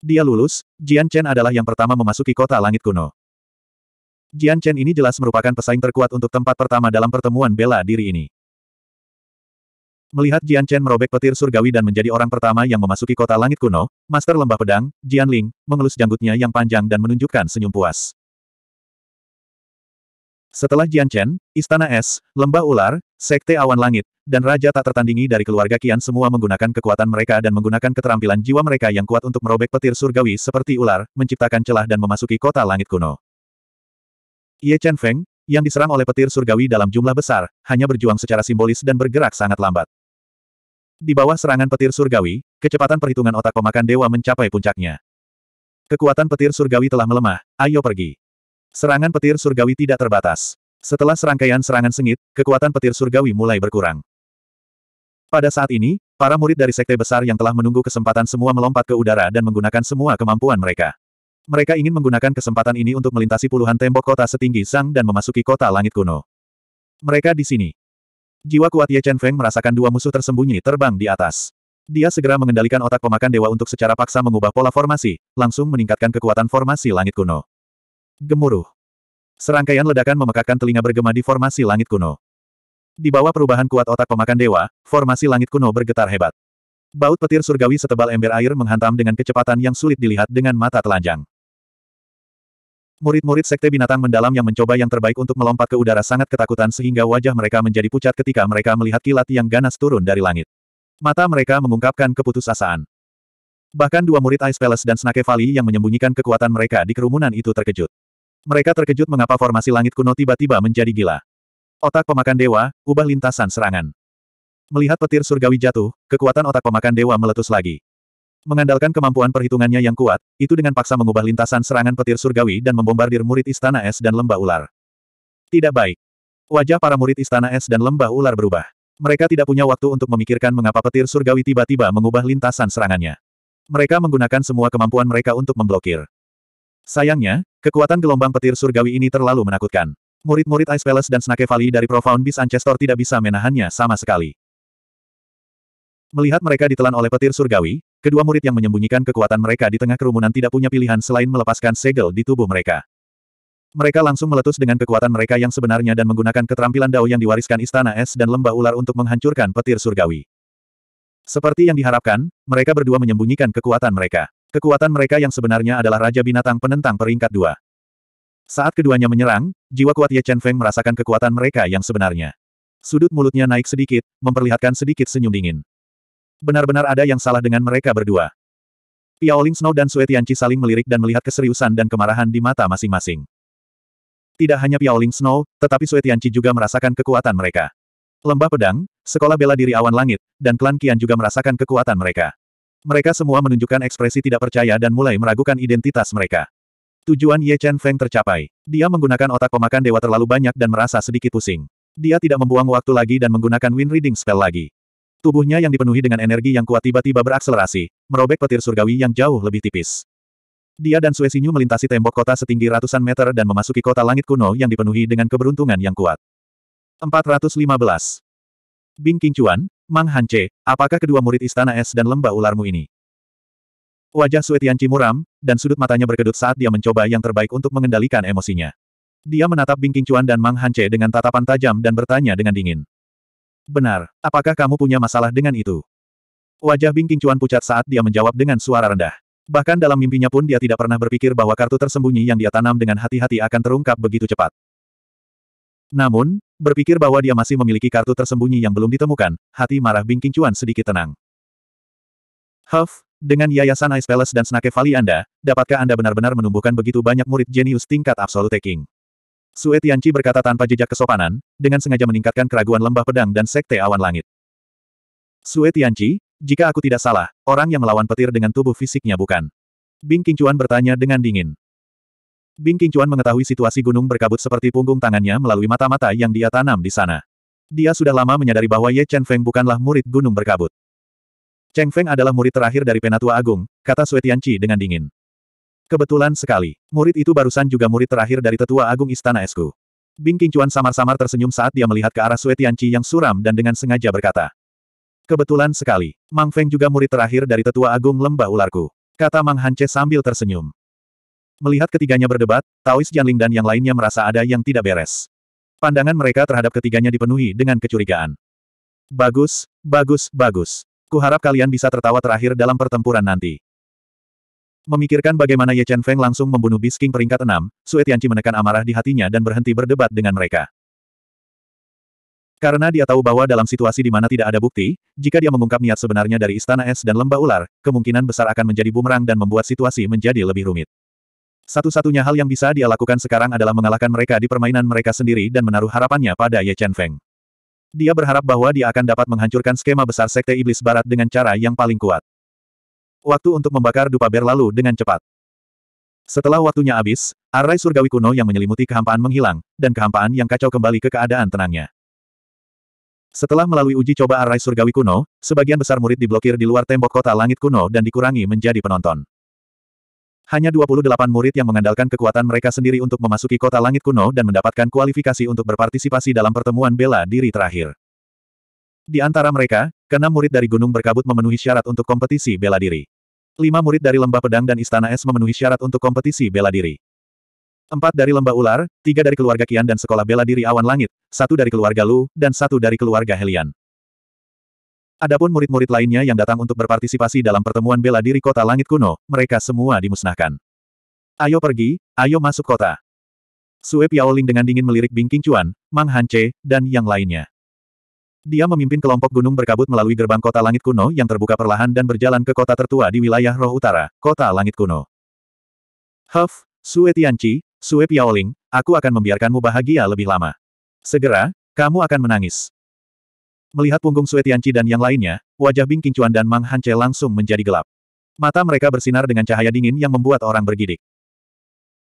Dia lulus, Jian Chen adalah yang pertama memasuki kota langit kuno. Jian Chen ini jelas merupakan pesaing terkuat untuk tempat pertama dalam pertemuan bela diri ini. Melihat Jian Chen merobek petir surgawi dan menjadi orang pertama yang memasuki kota langit kuno, Master Lembah Pedang, Jian Ling, mengelus janggutnya yang panjang dan menunjukkan senyum puas. Setelah Jian Chen, Istana Es, Lembah Ular, Sekte Awan Langit, dan Raja tak tertandingi dari keluarga Kian semua menggunakan kekuatan mereka dan menggunakan keterampilan jiwa mereka yang kuat untuk merobek petir surgawi seperti ular, menciptakan celah dan memasuki kota langit kuno. Ye Chen Feng, yang diserang oleh petir surgawi dalam jumlah besar, hanya berjuang secara simbolis dan bergerak sangat lambat. Di bawah serangan petir surgawi, kecepatan perhitungan otak pemakan dewa mencapai puncaknya. Kekuatan petir surgawi telah melemah, ayo pergi. Serangan petir surgawi tidak terbatas. Setelah serangkaian serangan sengit, kekuatan petir surgawi mulai berkurang. Pada saat ini, para murid dari sekte besar yang telah menunggu kesempatan semua melompat ke udara dan menggunakan semua kemampuan mereka. Mereka ingin menggunakan kesempatan ini untuk melintasi puluhan tembok kota setinggi sang dan memasuki kota langit kuno. Mereka di sini. Jiwa kuat Ye Chen Feng merasakan dua musuh tersembunyi terbang di atas. Dia segera mengendalikan otak pemakan dewa untuk secara paksa mengubah pola formasi, langsung meningkatkan kekuatan formasi langit kuno. Gemuruh. Serangkaian ledakan memekakan telinga bergema di formasi langit kuno. Di bawah perubahan kuat otak pemakan dewa, formasi langit kuno bergetar hebat. Baut petir surgawi setebal ember air menghantam dengan kecepatan yang sulit dilihat dengan mata telanjang. Murid-murid sekte binatang mendalam yang mencoba yang terbaik untuk melompat ke udara sangat ketakutan sehingga wajah mereka menjadi pucat ketika mereka melihat kilat yang ganas turun dari langit. Mata mereka mengungkapkan keputusasaan. Bahkan dua murid Ice Palace dan Snake Valley yang menyembunyikan kekuatan mereka di kerumunan itu terkejut. Mereka terkejut mengapa formasi langit kuno tiba-tiba menjadi gila. Otak pemakan dewa, ubah lintasan serangan. Melihat petir surgawi jatuh, kekuatan otak pemakan dewa meletus lagi. Mengandalkan kemampuan perhitungannya yang kuat, itu dengan paksa mengubah lintasan serangan petir surgawi dan membombardir murid Istana Es dan Lembah Ular. Tidak baik. Wajah para murid Istana Es dan Lembah Ular berubah. Mereka tidak punya waktu untuk memikirkan mengapa petir surgawi tiba-tiba mengubah lintasan serangannya. Mereka menggunakan semua kemampuan mereka untuk memblokir. Sayangnya, kekuatan gelombang petir surgawi ini terlalu menakutkan. Murid-murid Ice Palace dan Snake Valley dari Profound Beast Ancestor tidak bisa menahannya sama sekali. Melihat mereka ditelan oleh petir surgawi, Kedua murid yang menyembunyikan kekuatan mereka di tengah kerumunan tidak punya pilihan selain melepaskan segel di tubuh mereka. Mereka langsung meletus dengan kekuatan mereka yang sebenarnya dan menggunakan keterampilan dao yang diwariskan istana es dan lembah ular untuk menghancurkan petir surgawi. Seperti yang diharapkan, mereka berdua menyembunyikan kekuatan mereka. Kekuatan mereka yang sebenarnya adalah Raja Binatang Penentang peringkat dua. Saat keduanya menyerang, jiwa kuat Ye Chen Feng merasakan kekuatan mereka yang sebenarnya. Sudut mulutnya naik sedikit, memperlihatkan sedikit senyum dingin. Benar-benar ada yang salah dengan mereka berdua. Piaoling Snow dan Sue Tianqi saling melirik dan melihat keseriusan dan kemarahan di mata masing-masing. Tidak hanya Piaoling Snow, tetapi Sue Tianqi juga merasakan kekuatan mereka. Lembah Pedang, Sekolah Bela Diri Awan Langit, dan Klan Kian juga merasakan kekuatan mereka. Mereka semua menunjukkan ekspresi tidak percaya dan mulai meragukan identitas mereka. Tujuan Ye Chen Feng tercapai. Dia menggunakan otak pemakan dewa terlalu banyak dan merasa sedikit pusing. Dia tidak membuang waktu lagi dan menggunakan Wind Reading Spell lagi. Tubuhnya yang dipenuhi dengan energi yang kuat tiba-tiba berakselerasi, merobek petir surgawi yang jauh lebih tipis. Dia dan Sinyu melintasi tembok kota setinggi ratusan meter dan memasuki kota langit kuno yang dipenuhi dengan keberuntungan yang kuat. 415. Bing Chuan, Mang Hanche, apakah kedua murid istana es dan lembah ularmu ini? Wajah Sue Suetianci muram, dan sudut matanya berkedut saat dia mencoba yang terbaik untuk mengendalikan emosinya. Dia menatap Bing Chuan dan Mang Hanche dengan tatapan tajam dan bertanya dengan dingin. Benar, apakah kamu punya masalah dengan itu? Wajah Bing King pucat saat dia menjawab dengan suara rendah. Bahkan dalam mimpinya pun dia tidak pernah berpikir bahwa kartu tersembunyi yang dia tanam dengan hati-hati akan terungkap begitu cepat. Namun, berpikir bahwa dia masih memiliki kartu tersembunyi yang belum ditemukan, hati marah Bing King sedikit tenang. Huff, dengan Yayasan Ice Palace dan Snake Valley Anda, dapatkah Anda benar-benar menumbuhkan begitu banyak murid jenius tingkat Absolute King? Sue Tianci berkata tanpa jejak kesopanan, dengan sengaja meningkatkan keraguan lembah pedang dan sekte awan langit. Sue Tianci, jika aku tidak salah, orang yang melawan petir dengan tubuh fisiknya bukan. Bing Qingchuan bertanya dengan dingin. Bing Qingchuan mengetahui situasi gunung berkabut seperti punggung tangannya melalui mata-mata yang dia tanam di sana. Dia sudah lama menyadari bahwa Ye Chen Feng bukanlah murid gunung berkabut. Cheng Feng adalah murid terakhir dari Penatua Agung, kata Sue Tianci dengan dingin. Kebetulan sekali, murid itu barusan juga murid terakhir dari tetua agung istana esku. Bing Qingchuan samar-samar tersenyum saat dia melihat ke arah Sui Tianqi yang suram dan dengan sengaja berkata. Kebetulan sekali, Mang Feng juga murid terakhir dari tetua agung lembah ularku. Kata Mang Hanche sambil tersenyum. Melihat ketiganya berdebat, Taois Jianling dan yang lainnya merasa ada yang tidak beres. Pandangan mereka terhadap ketiganya dipenuhi dengan kecurigaan. Bagus, bagus, bagus. Kuharap kalian bisa tertawa terakhir dalam pertempuran nanti. Memikirkan bagaimana Ye Chen Feng langsung membunuh Bisking peringkat 6, Sue Tianqi menekan amarah di hatinya dan berhenti berdebat dengan mereka. Karena dia tahu bahwa dalam situasi di mana tidak ada bukti, jika dia mengungkap niat sebenarnya dari Istana Es dan Lembah Ular, kemungkinan besar akan menjadi bumerang dan membuat situasi menjadi lebih rumit. Satu-satunya hal yang bisa dia lakukan sekarang adalah mengalahkan mereka di permainan mereka sendiri dan menaruh harapannya pada Ye Chen Feng. Dia berharap bahwa dia akan dapat menghancurkan skema besar Sekte Iblis Barat dengan cara yang paling kuat. Waktu untuk membakar dupa berlalu dengan cepat. Setelah waktunya habis, arai surgawi kuno yang menyelimuti kehampaan menghilang, dan kehampaan yang kacau kembali ke keadaan tenangnya. Setelah melalui uji coba arai surgawi kuno, sebagian besar murid diblokir di luar tembok kota langit kuno dan dikurangi menjadi penonton. Hanya 28 murid yang mengandalkan kekuatan mereka sendiri untuk memasuki kota langit kuno dan mendapatkan kualifikasi untuk berpartisipasi dalam pertemuan bela diri terakhir. Di antara mereka, Keenam murid dari Gunung Berkabut memenuhi syarat untuk kompetisi bela diri. Lima murid dari Lembah Pedang dan Istana Es memenuhi syarat untuk kompetisi bela diri. Empat dari Lembah Ular, tiga dari keluarga Kian dan Sekolah Bela Diri Awan Langit, satu dari keluarga Lu, dan satu dari keluarga Helian. Adapun murid-murid lainnya yang datang untuk berpartisipasi dalam pertemuan bela diri kota langit kuno, mereka semua dimusnahkan. Ayo pergi, ayo masuk kota. Sue Piaoling dengan dingin melirik Bing Qingcuan, Mang Hanche, dan yang lainnya. Dia memimpin kelompok gunung berkabut melalui gerbang kota langit kuno yang terbuka perlahan dan berjalan ke kota tertua di wilayah roh utara, kota langit kuno. Huff, Sue Tianchi, Sue Piaoling, aku akan membiarkanmu bahagia lebih lama. Segera, kamu akan menangis. Melihat punggung Sue Tianchi dan yang lainnya, wajah Bing Kincuan dan Mang Hanche langsung menjadi gelap. Mata mereka bersinar dengan cahaya dingin yang membuat orang bergidik.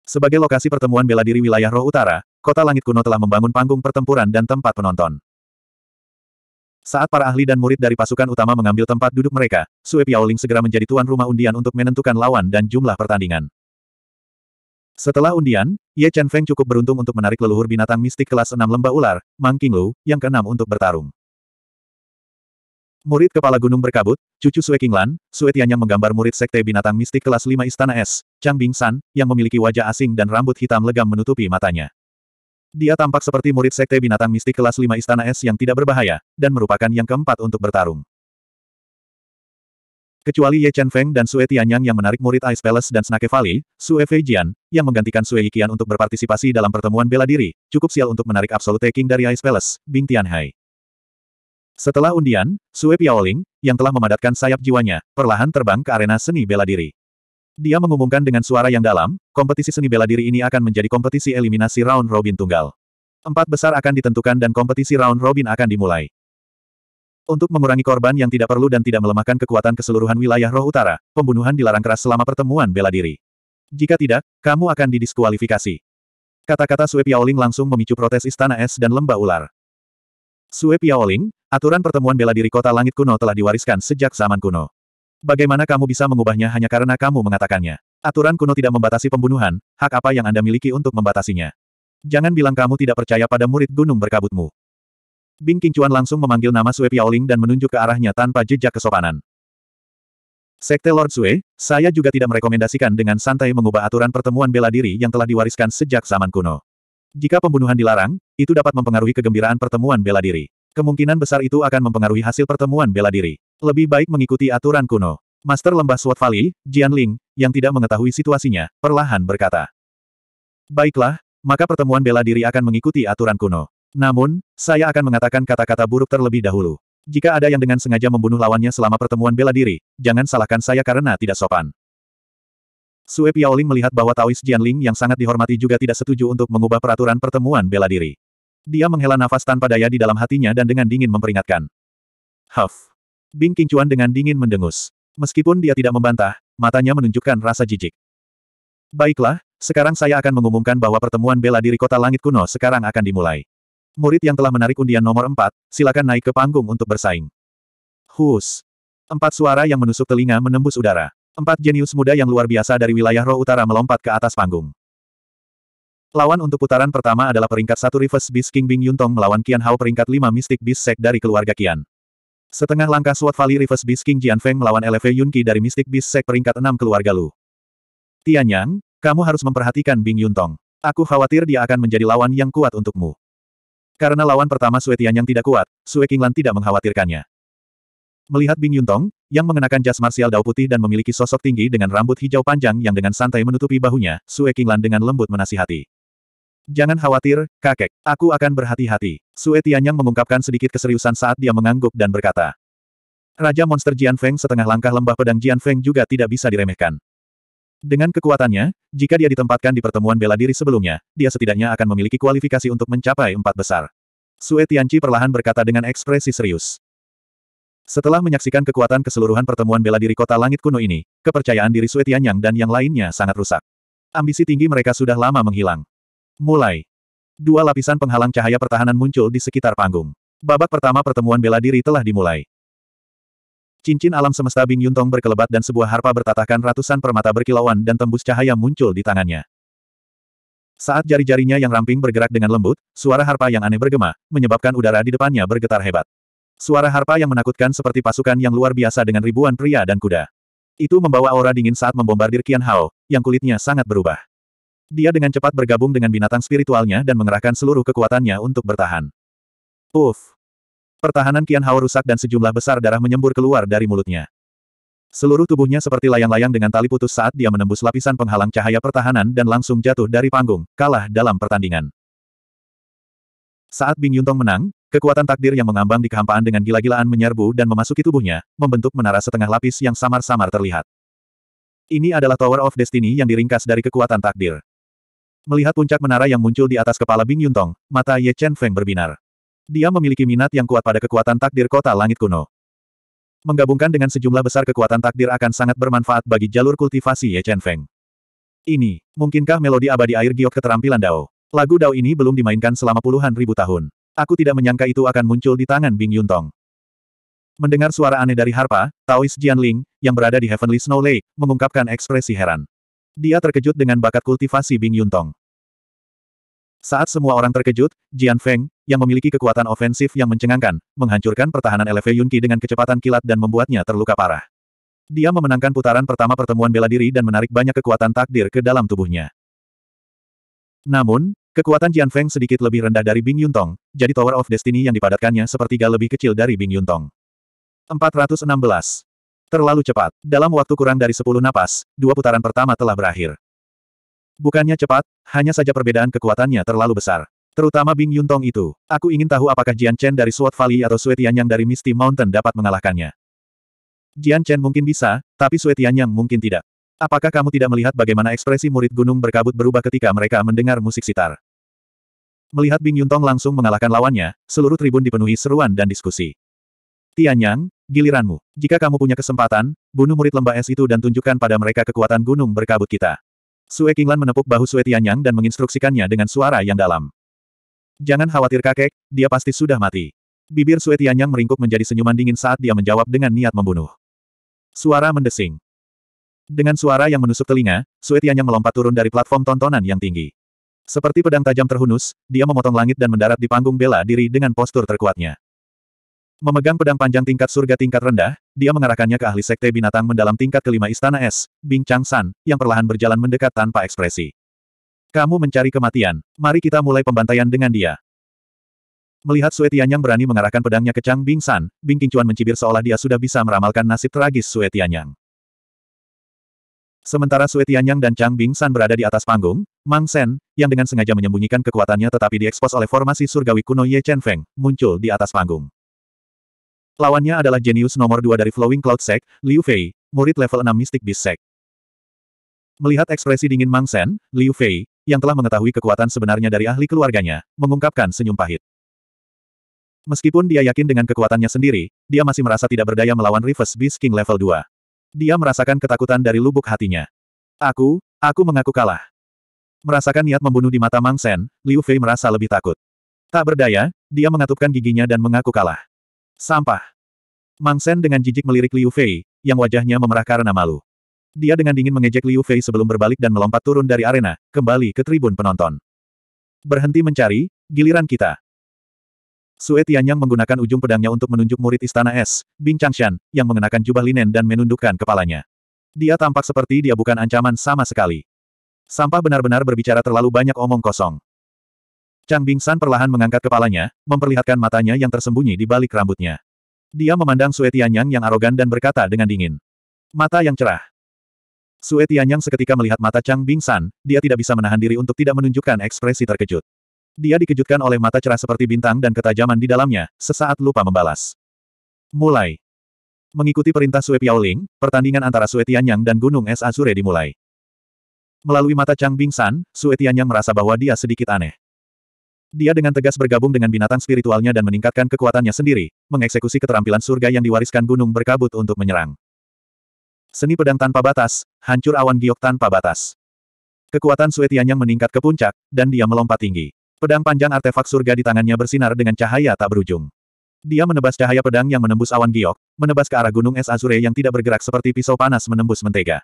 Sebagai lokasi pertemuan bela diri wilayah roh utara, kota langit kuno telah membangun panggung pertempuran dan tempat penonton. Saat para ahli dan murid dari pasukan utama mengambil tempat duduk mereka, Sue Piaoling segera menjadi tuan rumah undian untuk menentukan lawan dan jumlah pertandingan. Setelah undian, Ye Chen Feng cukup beruntung untuk menarik leluhur binatang mistik kelas 6 lembah ular, Mang King Lu, yang keenam untuk bertarung. Murid kepala gunung berkabut, cucu Sue Lan, Sue yang menggambar murid sekte binatang mistik kelas 5 Istana Es, Chang Bing San, yang memiliki wajah asing dan rambut hitam legam menutupi matanya. Dia tampak seperti murid sekte binatang mistik kelas 5 Istana Es yang tidak berbahaya, dan merupakan yang keempat untuk bertarung. Kecuali Ye Chen Feng dan Sue Tianyang yang menarik murid Ice Palace dan Snake Valley, Sue Fei Jian, yang menggantikan Sue Yikian untuk berpartisipasi dalam pertemuan bela diri, cukup sial untuk menarik Absolute King dari Ice Palace, Bing Tianhai. Setelah undian, Sue Piaoling, yang telah memadatkan sayap jiwanya, perlahan terbang ke arena seni bela diri. Dia mengumumkan dengan suara yang dalam, kompetisi seni bela diri ini akan menjadi kompetisi eliminasi round robin tunggal. Empat besar akan ditentukan dan kompetisi round robin akan dimulai. Untuk mengurangi korban yang tidak perlu dan tidak melemahkan kekuatan keseluruhan wilayah roh utara, pembunuhan dilarang keras selama pertemuan bela diri. Jika tidak, kamu akan didiskualifikasi. Kata-kata Sue Piaoling langsung memicu protes Istana Es dan Lembah Ular. Sue Piaoling, aturan pertemuan bela diri kota langit kuno telah diwariskan sejak zaman kuno. Bagaimana kamu bisa mengubahnya hanya karena kamu mengatakannya? Aturan kuno tidak membatasi pembunuhan, hak apa yang Anda miliki untuk membatasinya? Jangan bilang kamu tidak percaya pada murid gunung berkabutmu. Bing Qingcuan langsung memanggil nama Sue Piaoling dan menunjuk ke arahnya tanpa jejak kesopanan. Sekte Lord Sue, saya juga tidak merekomendasikan dengan santai mengubah aturan pertemuan bela diri yang telah diwariskan sejak zaman kuno. Jika pembunuhan dilarang, itu dapat mempengaruhi kegembiraan pertemuan bela diri. Kemungkinan besar itu akan mempengaruhi hasil pertemuan bela diri. Lebih baik mengikuti aturan kuno. Master Lembah Swat Valley, Jian Ling, yang tidak mengetahui situasinya, perlahan berkata. Baiklah, maka pertemuan bela diri akan mengikuti aturan kuno. Namun, saya akan mengatakan kata-kata buruk terlebih dahulu. Jika ada yang dengan sengaja membunuh lawannya selama pertemuan bela diri, jangan salahkan saya karena tidak sopan. Sue Piaoling melihat bahwa Taois Ling yang sangat dihormati juga tidak setuju untuk mengubah peraturan pertemuan bela diri. Dia menghela nafas tanpa daya di dalam hatinya dan dengan dingin memperingatkan. Huff. Bing Qingcuan dengan dingin mendengus. Meskipun dia tidak membantah, matanya menunjukkan rasa jijik. Baiklah, sekarang saya akan mengumumkan bahwa pertemuan bela diri kota langit kuno sekarang akan dimulai. Murid yang telah menarik undian nomor empat, silakan naik ke panggung untuk bersaing. Hus. Empat suara yang menusuk telinga menembus udara. Empat jenius muda yang luar biasa dari wilayah roh utara melompat ke atas panggung. Lawan untuk putaran pertama adalah peringkat satu Reverse Beast King Bing Yuntong melawan Kian Hao peringkat lima Mystic Beast Sek dari keluarga Kian. Setengah langkah SWAT Valley Reverse Beast King Jian Feng melawan LV Yunqi dari Mystic Beast Sek peringkat 6 keluarga Lu. Tianyang, kamu harus memperhatikan Bing Yuntong. Aku khawatir dia akan menjadi lawan yang kuat untukmu. Karena lawan pertama Sue Tianyang tidak kuat, Sue Qinglan tidak mengkhawatirkannya. Melihat Bing Yuntong, yang mengenakan jas marsial dao putih dan memiliki sosok tinggi dengan rambut hijau panjang yang dengan santai menutupi bahunya, Sue Qinglan dengan lembut menasihati. Jangan khawatir, kakek. Aku akan berhati-hati. Sue Tianyang mengungkapkan sedikit keseriusan saat dia mengangguk dan berkata. Raja monster Jian Feng setengah langkah lembah pedang Jian Feng juga tidak bisa diremehkan. Dengan kekuatannya, jika dia ditempatkan di pertemuan bela diri sebelumnya, dia setidaknya akan memiliki kualifikasi untuk mencapai empat besar. Sue Tianci perlahan berkata dengan ekspresi serius. Setelah menyaksikan kekuatan keseluruhan pertemuan bela diri kota langit kuno ini, kepercayaan diri Sue Tianyang dan yang lainnya sangat rusak. Ambisi tinggi mereka sudah lama menghilang. Mulai. Dua lapisan penghalang cahaya pertahanan muncul di sekitar panggung. Babak pertama pertemuan bela diri telah dimulai. Cincin alam semesta Bing Yuntong berkelebat dan sebuah harpa bertatahkan ratusan permata berkilauan dan tembus cahaya muncul di tangannya. Saat jari-jarinya yang ramping bergerak dengan lembut, suara harpa yang aneh bergema, menyebabkan udara di depannya bergetar hebat. Suara harpa yang menakutkan seperti pasukan yang luar biasa dengan ribuan pria dan kuda. Itu membawa aura dingin saat membombardir Qian Hao, yang kulitnya sangat berubah. Dia dengan cepat bergabung dengan binatang spiritualnya dan mengerahkan seluruh kekuatannya untuk bertahan. Uff! Pertahanan Kian Hao rusak dan sejumlah besar darah menyembur keluar dari mulutnya. Seluruh tubuhnya seperti layang-layang dengan tali putus saat dia menembus lapisan penghalang cahaya pertahanan dan langsung jatuh dari panggung, kalah dalam pertandingan. Saat Bing Yuntong menang, kekuatan takdir yang mengambang di kehampaan dengan gila-gilaan menyerbu dan memasuki tubuhnya, membentuk menara setengah lapis yang samar-samar terlihat. Ini adalah Tower of Destiny yang diringkas dari kekuatan takdir. Melihat puncak menara yang muncul di atas kepala Bing Yuntong, mata Ye Chen Feng berbinar. Dia memiliki minat yang kuat pada kekuatan takdir kota langit kuno. Menggabungkan dengan sejumlah besar kekuatan takdir akan sangat bermanfaat bagi jalur kultivasi Ye Chen Feng. Ini, mungkinkah melodi abadi air giok keterampilan Dao? Lagu Dao ini belum dimainkan selama puluhan ribu tahun. Aku tidak menyangka itu akan muncul di tangan Bing Yuntong. Mendengar suara aneh dari harpa, Taois Jianling, yang berada di Heavenly Snow Lake, mengungkapkan ekspresi heran. Dia terkejut dengan bakat kultivasi Bing Yuntong. Saat semua orang terkejut, Jian Feng, yang memiliki kekuatan ofensif yang mencengangkan, menghancurkan pertahanan LV Yunqi dengan kecepatan kilat dan membuatnya terluka parah. Dia memenangkan putaran pertama pertemuan bela diri dan menarik banyak kekuatan takdir ke dalam tubuhnya. Namun, kekuatan Jian Feng sedikit lebih rendah dari Bing Yuntong, jadi Tower of Destiny yang dipadatkannya sepertiga lebih kecil dari Bing Yuntong. 416. Terlalu cepat. Dalam waktu kurang dari sepuluh napas, dua putaran pertama telah berakhir. Bukannya cepat, hanya saja perbedaan kekuatannya terlalu besar. Terutama Bing Yuntong itu. Aku ingin tahu apakah Jian Chen dari Sword Valley atau Sui Tianyang dari Misty Mountain dapat mengalahkannya. Jian Chen mungkin bisa, tapi Sui Tianyang mungkin tidak. Apakah kamu tidak melihat bagaimana ekspresi murid gunung berkabut berubah ketika mereka mendengar musik sitar? Melihat Bing Yuntong langsung mengalahkan lawannya, seluruh tribun dipenuhi seruan dan diskusi. Tianyang, giliranmu. Jika kamu punya kesempatan, bunuh murid lembah es itu dan tunjukkan pada mereka kekuatan gunung berkabut kita. Sue Qinglan menepuk bahu Sue Tianyang dan menginstruksikannya dengan suara yang dalam. Jangan khawatir kakek, dia pasti sudah mati. Bibir Sue Tianyang meringkuk menjadi senyuman dingin saat dia menjawab dengan niat membunuh. Suara mendesing. Dengan suara yang menusuk telinga, Sue Tianyang melompat turun dari platform tontonan yang tinggi. Seperti pedang tajam terhunus, dia memotong langit dan mendarat di panggung bela diri dengan postur terkuatnya. Memegang pedang panjang tingkat surga tingkat rendah, dia mengarahkannya ke ahli sekte binatang mendalam tingkat kelima istana es, Bing Chang San, yang perlahan berjalan mendekat tanpa ekspresi. Kamu mencari kematian. Mari kita mulai pembantaian dengan dia. Melihat Sue Tianyang berani mengarahkan pedangnya ke Chang Bing San, Bing King Chuan mencibir seolah dia sudah bisa meramalkan nasib tragis Sue Tianyang. Sementara Sue Tianyang dan Chang Bing San berada di atas panggung, Mang Sen, yang dengan sengaja menyembunyikan kekuatannya tetapi diekspos oleh formasi surgawi kuno Ye Chen Feng, muncul di atas panggung. Lawannya adalah jenius nomor dua dari Flowing Cloud Sect, Liu Fei, murid level 6 Mystic Beast Sect. Melihat ekspresi dingin Mang Sen, Liu Fei, yang telah mengetahui kekuatan sebenarnya dari ahli keluarganya, mengungkapkan senyum pahit. Meskipun dia yakin dengan kekuatannya sendiri, dia masih merasa tidak berdaya melawan Reverse Beast King level 2. Dia merasakan ketakutan dari lubuk hatinya. Aku, aku mengaku kalah. Merasakan niat membunuh di mata Mang Sen, Liu Fei merasa lebih takut. Tak berdaya, dia mengatupkan giginya dan mengaku kalah. Sampah. Mang Sen dengan jijik melirik Liu Fei, yang wajahnya memerah karena malu. Dia dengan dingin mengejek Liu Fei sebelum berbalik dan melompat turun dari arena, kembali ke tribun penonton. Berhenti mencari, giliran kita. Sue Tianyang menggunakan ujung pedangnya untuk menunjuk murid istana es, Bing Changshan, yang mengenakan jubah linen dan menundukkan kepalanya. Dia tampak seperti dia bukan ancaman sama sekali. Sampah benar-benar berbicara terlalu banyak omong kosong. Chang Bing San perlahan mengangkat kepalanya, memperlihatkan matanya yang tersembunyi di balik rambutnya. Dia memandang Sue Tianyang yang arogan dan berkata dengan dingin. Mata yang cerah. Sue Tianyang seketika melihat mata Chang Bing San, dia tidak bisa menahan diri untuk tidak menunjukkan ekspresi terkejut. Dia dikejutkan oleh mata cerah seperti bintang dan ketajaman di dalamnya, sesaat lupa membalas. Mulai. Mengikuti perintah Sue Piaoling, pertandingan antara Sue Tianyang dan Gunung Es Azure dimulai. Melalui mata Chang Bingsan, Sue Tianyang merasa bahwa dia sedikit aneh. Dia dengan tegas bergabung dengan binatang spiritualnya dan meningkatkan kekuatannya sendiri, mengeksekusi keterampilan surga yang diwariskan gunung berkabut untuk menyerang. Seni pedang tanpa batas, hancur awan giok tanpa batas. Kekuatan yang meningkat ke puncak, dan dia melompat tinggi. Pedang panjang artefak surga di tangannya bersinar dengan cahaya tak berujung. Dia menebas cahaya pedang yang menembus awan giok, menebas ke arah gunung es azure yang tidak bergerak seperti pisau panas menembus mentega.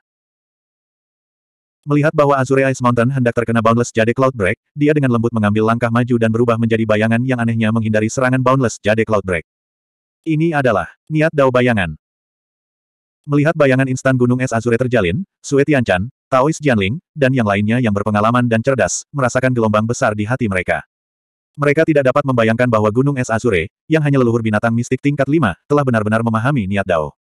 Melihat bahwa Azure Ice Mountain hendak terkena Boundless Jade Cloud Break, dia dengan lembut mengambil langkah maju dan berubah menjadi bayangan yang anehnya menghindari serangan Boundless Jade Cloud Break. Ini adalah niat Dao Bayangan. Melihat bayangan instan gunung es Azure terjalin, Sue Tianchan, Taois Jianling, dan yang lainnya yang berpengalaman dan cerdas, merasakan gelombang besar di hati mereka. Mereka tidak dapat membayangkan bahwa gunung es Azure, yang hanya leluhur binatang mistik tingkat 5, telah benar-benar memahami niat Dao.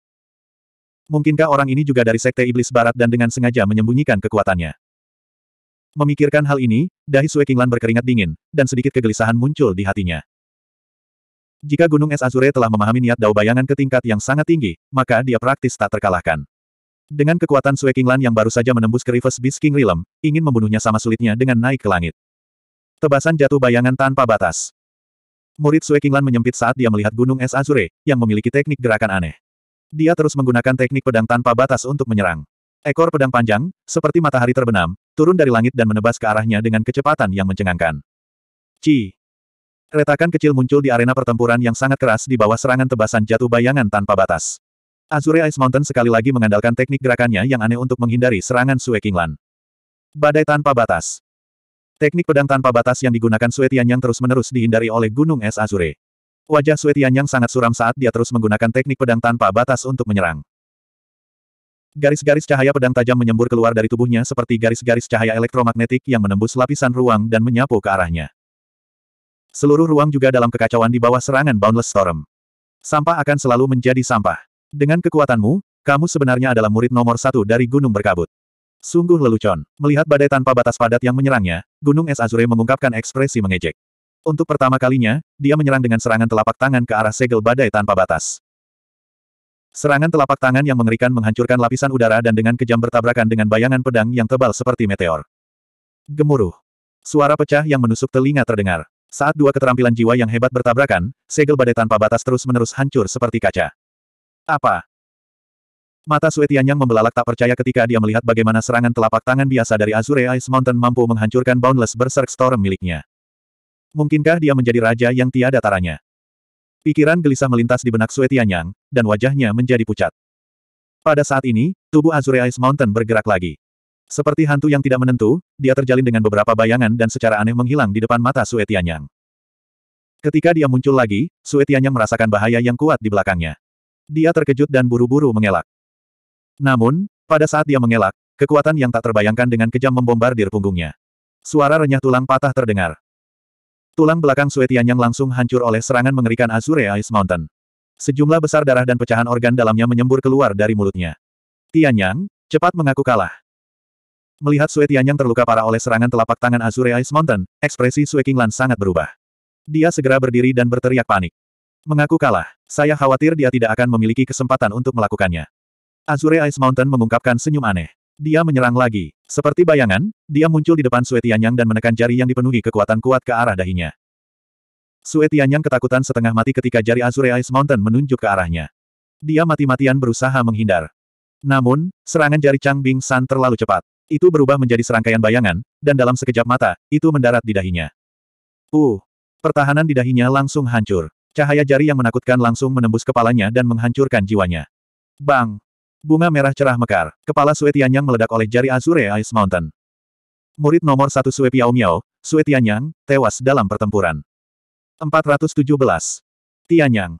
Mungkinkah orang ini juga dari Sekte Iblis Barat dan dengan sengaja menyembunyikan kekuatannya? Memikirkan hal ini, dahi Sue Kinglan berkeringat dingin, dan sedikit kegelisahan muncul di hatinya. Jika Gunung Es Azure telah memahami niat dao bayangan ke tingkat yang sangat tinggi, maka dia praktis tak terkalahkan. Dengan kekuatan Sue Kinglan yang baru saja menembus ke Rivers Beast King Realm, ingin membunuhnya sama sulitnya dengan naik ke langit. Tebasan jatuh bayangan tanpa batas. Murid Sue Kinglan menyempit saat dia melihat Gunung Es Azure, yang memiliki teknik gerakan aneh. Dia terus menggunakan teknik pedang tanpa batas untuk menyerang. Ekor pedang panjang, seperti matahari terbenam, turun dari langit dan menebas ke arahnya dengan kecepatan yang mencengangkan. Ci. Retakan kecil muncul di arena pertempuran yang sangat keras di bawah serangan tebasan jatuh bayangan tanpa batas. Azure Ice Mountain sekali lagi mengandalkan teknik gerakannya yang aneh untuk menghindari serangan Sue Kinglan. Badai tanpa batas. Teknik pedang tanpa batas yang digunakan Sue Tian yang terus-menerus dihindari oleh Gunung Es Azure. Wajah Sui Tianyang sangat suram saat dia terus menggunakan teknik pedang tanpa batas untuk menyerang. Garis-garis cahaya pedang tajam menyembur keluar dari tubuhnya seperti garis-garis cahaya elektromagnetik yang menembus lapisan ruang dan menyapu ke arahnya. Seluruh ruang juga dalam kekacauan di bawah serangan Boundless Storm. Sampah akan selalu menjadi sampah. Dengan kekuatanmu, kamu sebenarnya adalah murid nomor satu dari Gunung Berkabut. Sungguh lelucon. Melihat badai tanpa batas padat yang menyerangnya, Gunung Es Azure mengungkapkan ekspresi mengejek. Untuk pertama kalinya, dia menyerang dengan serangan telapak tangan ke arah segel badai tanpa batas. Serangan telapak tangan yang mengerikan menghancurkan lapisan udara dan dengan kejam bertabrakan dengan bayangan pedang yang tebal seperti meteor. Gemuruh. Suara pecah yang menusuk telinga terdengar. Saat dua keterampilan jiwa yang hebat bertabrakan, segel badai tanpa batas terus-menerus hancur seperti kaca. Apa? Mata Suetian yang membelalak tak percaya ketika dia melihat bagaimana serangan telapak tangan biasa dari Azure Ice Mountain mampu menghancurkan Boundless Berserk Storm miliknya. Mungkinkah dia menjadi raja yang tiada taranya? Pikiran gelisah melintas di benak Sue Tianyang, dan wajahnya menjadi pucat. Pada saat ini, tubuh Azure Ice Mountain bergerak lagi. Seperti hantu yang tidak menentu, dia terjalin dengan beberapa bayangan dan secara aneh menghilang di depan mata Sue Tianyang. Ketika dia muncul lagi, Sue Tianyang merasakan bahaya yang kuat di belakangnya. Dia terkejut dan buru-buru mengelak. Namun, pada saat dia mengelak, kekuatan yang tak terbayangkan dengan kejam membombardir punggungnya. Suara renyah tulang patah terdengar. Tulang belakang Sue Tianyang langsung hancur oleh serangan mengerikan Azure Ice Mountain. Sejumlah besar darah dan pecahan organ dalamnya menyembur keluar dari mulutnya. Tianyang, cepat mengaku kalah. Melihat Sue Tianyang terluka parah oleh serangan telapak tangan Azure Ice Mountain, ekspresi Sue Qinglan sangat berubah. Dia segera berdiri dan berteriak panik. Mengaku kalah, saya khawatir dia tidak akan memiliki kesempatan untuk melakukannya. Azure Ice Mountain mengungkapkan senyum aneh. Dia menyerang lagi. Seperti bayangan, dia muncul di depan Sue Tianyang dan menekan jari yang dipenuhi kekuatan kuat ke arah dahinya. Sue Tianyang ketakutan setengah mati ketika jari Azure Ice Mountain menunjuk ke arahnya. Dia mati-matian berusaha menghindar. Namun, serangan jari Chang Bing San terlalu cepat. Itu berubah menjadi serangkaian bayangan, dan dalam sekejap mata, itu mendarat di dahinya. Uh, pertahanan di dahinya langsung hancur. Cahaya jari yang menakutkan langsung menembus kepalanya dan menghancurkan jiwanya. Bang! Bunga merah cerah mekar, kepala Sue Tianyang meledak oleh jari Azure Ice Mountain. Murid nomor satu Sue Piao Miao, Sue Tianyang, tewas dalam pertempuran. 417. Tianyang.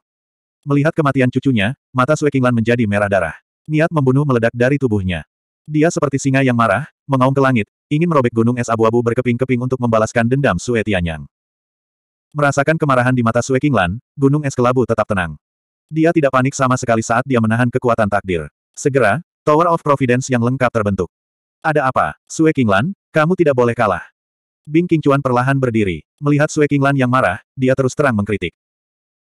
Melihat kematian cucunya, mata Sue Qinglan menjadi merah darah. Niat membunuh meledak dari tubuhnya. Dia seperti singa yang marah, mengaum ke langit, ingin merobek gunung es abu-abu berkeping-keping untuk membalaskan dendam Sue Tianyang. Merasakan kemarahan di mata Sue Qinglan, gunung es kelabu tetap tenang. Dia tidak panik sama sekali saat dia menahan kekuatan takdir. Segera, Tower of Providence yang lengkap terbentuk. Ada apa, Sue Kinglan, kamu tidak boleh kalah. Bing Kingcuan perlahan berdiri. Melihat Sue Kinglan yang marah, dia terus terang mengkritik.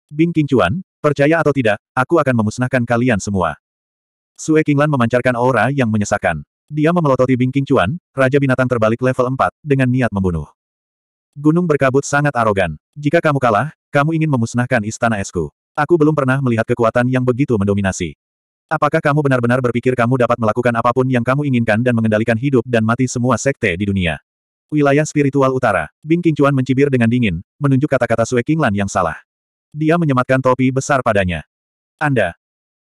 Bing Kingcuan, percaya atau tidak, aku akan memusnahkan kalian semua. Sue Kinglan memancarkan aura yang menyesakkan. Dia memelototi Bing Kingcuan, Raja Binatang terbalik level 4, dengan niat membunuh. Gunung berkabut sangat arogan. Jika kamu kalah, kamu ingin memusnahkan istana esku. Aku belum pernah melihat kekuatan yang begitu mendominasi. Apakah kamu benar-benar berpikir kamu dapat melakukan apapun yang kamu inginkan dan mengendalikan hidup dan mati semua sekte di dunia? Wilayah spiritual utara. Bing Qingchuan mencibir dengan dingin, menunjuk kata-kata Sue Qinglan yang salah. Dia menyematkan topi besar padanya. Anda.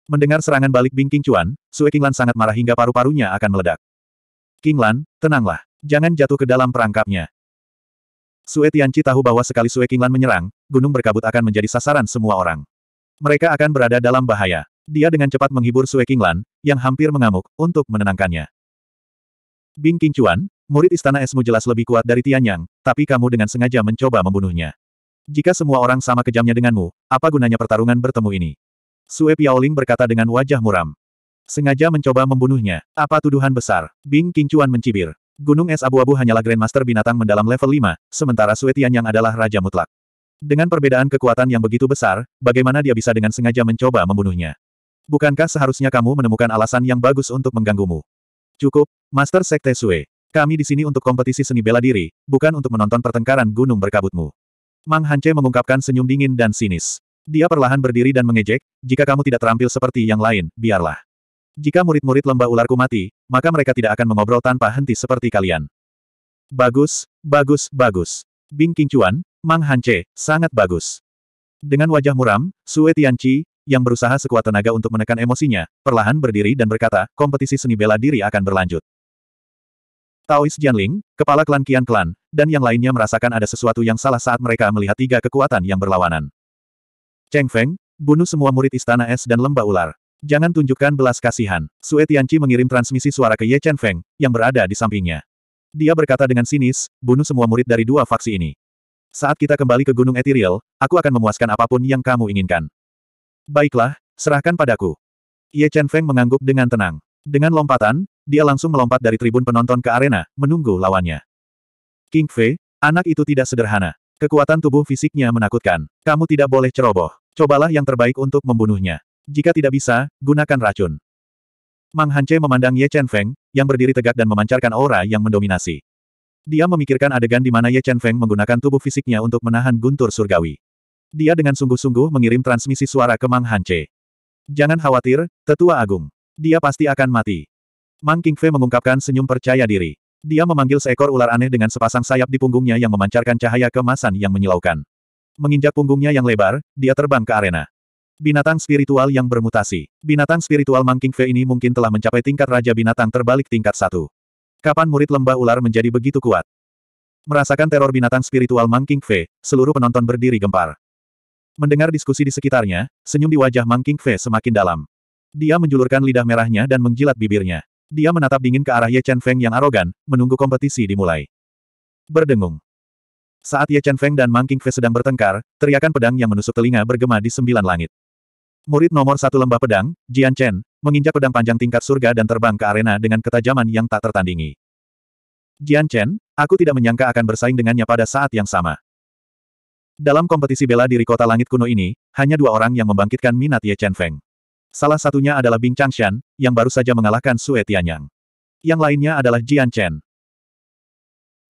Mendengar serangan balik Bing Qingchuan, Sue Qinglan sangat marah hingga paru-parunya akan meledak. Qinglan, tenanglah. Jangan jatuh ke dalam perangkapnya. Sue Tianci tahu bahwa sekali Sue Qinglan menyerang, gunung berkabut akan menjadi sasaran semua orang. Mereka akan berada dalam bahaya. Dia dengan cepat menghibur Sue Qinglan, yang hampir mengamuk, untuk menenangkannya. Bing Chuan, murid istana esmu jelas lebih kuat dari Tianyang, tapi kamu dengan sengaja mencoba membunuhnya. Jika semua orang sama kejamnya denganmu, apa gunanya pertarungan bertemu ini? Sue Piaoling berkata dengan wajah muram. Sengaja mencoba membunuhnya, apa tuduhan besar? Bing Chuan mencibir. Gunung es abu-abu hanyalah Grandmaster binatang mendalam level 5, sementara Sue Tianyang adalah Raja Mutlak. Dengan perbedaan kekuatan yang begitu besar, bagaimana dia bisa dengan sengaja mencoba membunuhnya? Bukankah seharusnya kamu menemukan alasan yang bagus untuk mengganggumu? Cukup, Master Sekte Sue. Kami di sini untuk kompetisi seni bela diri, bukan untuk menonton pertengkaran gunung berkabutmu. Mang Hanche mengungkapkan senyum dingin dan sinis. Dia perlahan berdiri dan mengejek, jika kamu tidak terampil seperti yang lain, biarlah. Jika murid-murid lembah ularku mati, maka mereka tidak akan mengobrol tanpa henti seperti kalian. Bagus, bagus, bagus. Bing Kingcuan, Mang Hanche, sangat bagus. Dengan wajah muram, Sue Tianqi, yang berusaha sekuat tenaga untuk menekan emosinya, perlahan berdiri dan berkata, kompetisi seni bela diri akan berlanjut. Taois Jianling, kepala klan Kian Klan, dan yang lainnya merasakan ada sesuatu yang salah saat mereka melihat tiga kekuatan yang berlawanan. Cheng Feng, bunuh semua murid Istana Es dan Lembah Ular. Jangan tunjukkan belas kasihan. Sue Tianqi mengirim transmisi suara ke Ye Chen Feng, yang berada di sampingnya. Dia berkata dengan sinis, bunuh semua murid dari dua faksi ini. Saat kita kembali ke Gunung Ethereal, aku akan memuaskan apapun yang kamu inginkan. Baiklah, serahkan padaku. Ye Chen Feng mengangguk dengan tenang. Dengan lompatan, dia langsung melompat dari tribun penonton ke arena, menunggu lawannya. King Fei, anak itu tidak sederhana. Kekuatan tubuh fisiknya menakutkan. Kamu tidak boleh ceroboh. Cobalah yang terbaik untuk membunuhnya. Jika tidak bisa, gunakan racun. Mang Hanche memandang Ye Chen Feng, yang berdiri tegak dan memancarkan aura yang mendominasi. Dia memikirkan adegan di mana Ye Chen Feng menggunakan tubuh fisiknya untuk menahan guntur surgawi. Dia dengan sungguh-sungguh mengirim transmisi suara ke Mang Hanche. Jangan khawatir, Tetua Agung. Dia pasti akan mati. Mang Kingfe mengungkapkan senyum percaya diri. Dia memanggil seekor ular aneh dengan sepasang sayap di punggungnya yang memancarkan cahaya kemasan yang menyilaukan. Menginjak punggungnya yang lebar, dia terbang ke arena. Binatang spiritual yang bermutasi. Binatang spiritual Mang Kingfe ini mungkin telah mencapai tingkat Raja Binatang terbalik tingkat satu. Kapan murid lembah ular menjadi begitu kuat? Merasakan teror binatang spiritual Mang Kingfe, seluruh penonton berdiri gempar. Mendengar diskusi di sekitarnya, senyum di wajah Mang King Fe semakin dalam. Dia menjulurkan lidah merahnya dan menjilat bibirnya. Dia menatap dingin ke arah Ye Chen Feng yang arogan, menunggu kompetisi dimulai. Berdengung. Saat Ye Chen Feng dan Mang King Fe sedang bertengkar, teriakan pedang yang menusuk telinga bergema di sembilan langit. Murid nomor satu lembah pedang, Jian Chen, menginjak pedang panjang tingkat surga dan terbang ke arena dengan ketajaman yang tak tertandingi. Jian Chen, aku tidak menyangka akan bersaing dengannya pada saat yang sama. Dalam kompetisi bela diri kota langit kuno ini, hanya dua orang yang membangkitkan minat Ye Chen Feng. Salah satunya adalah Bing Changshan, yang baru saja mengalahkan Sue Tianyang. Yang lainnya adalah Jian Chen.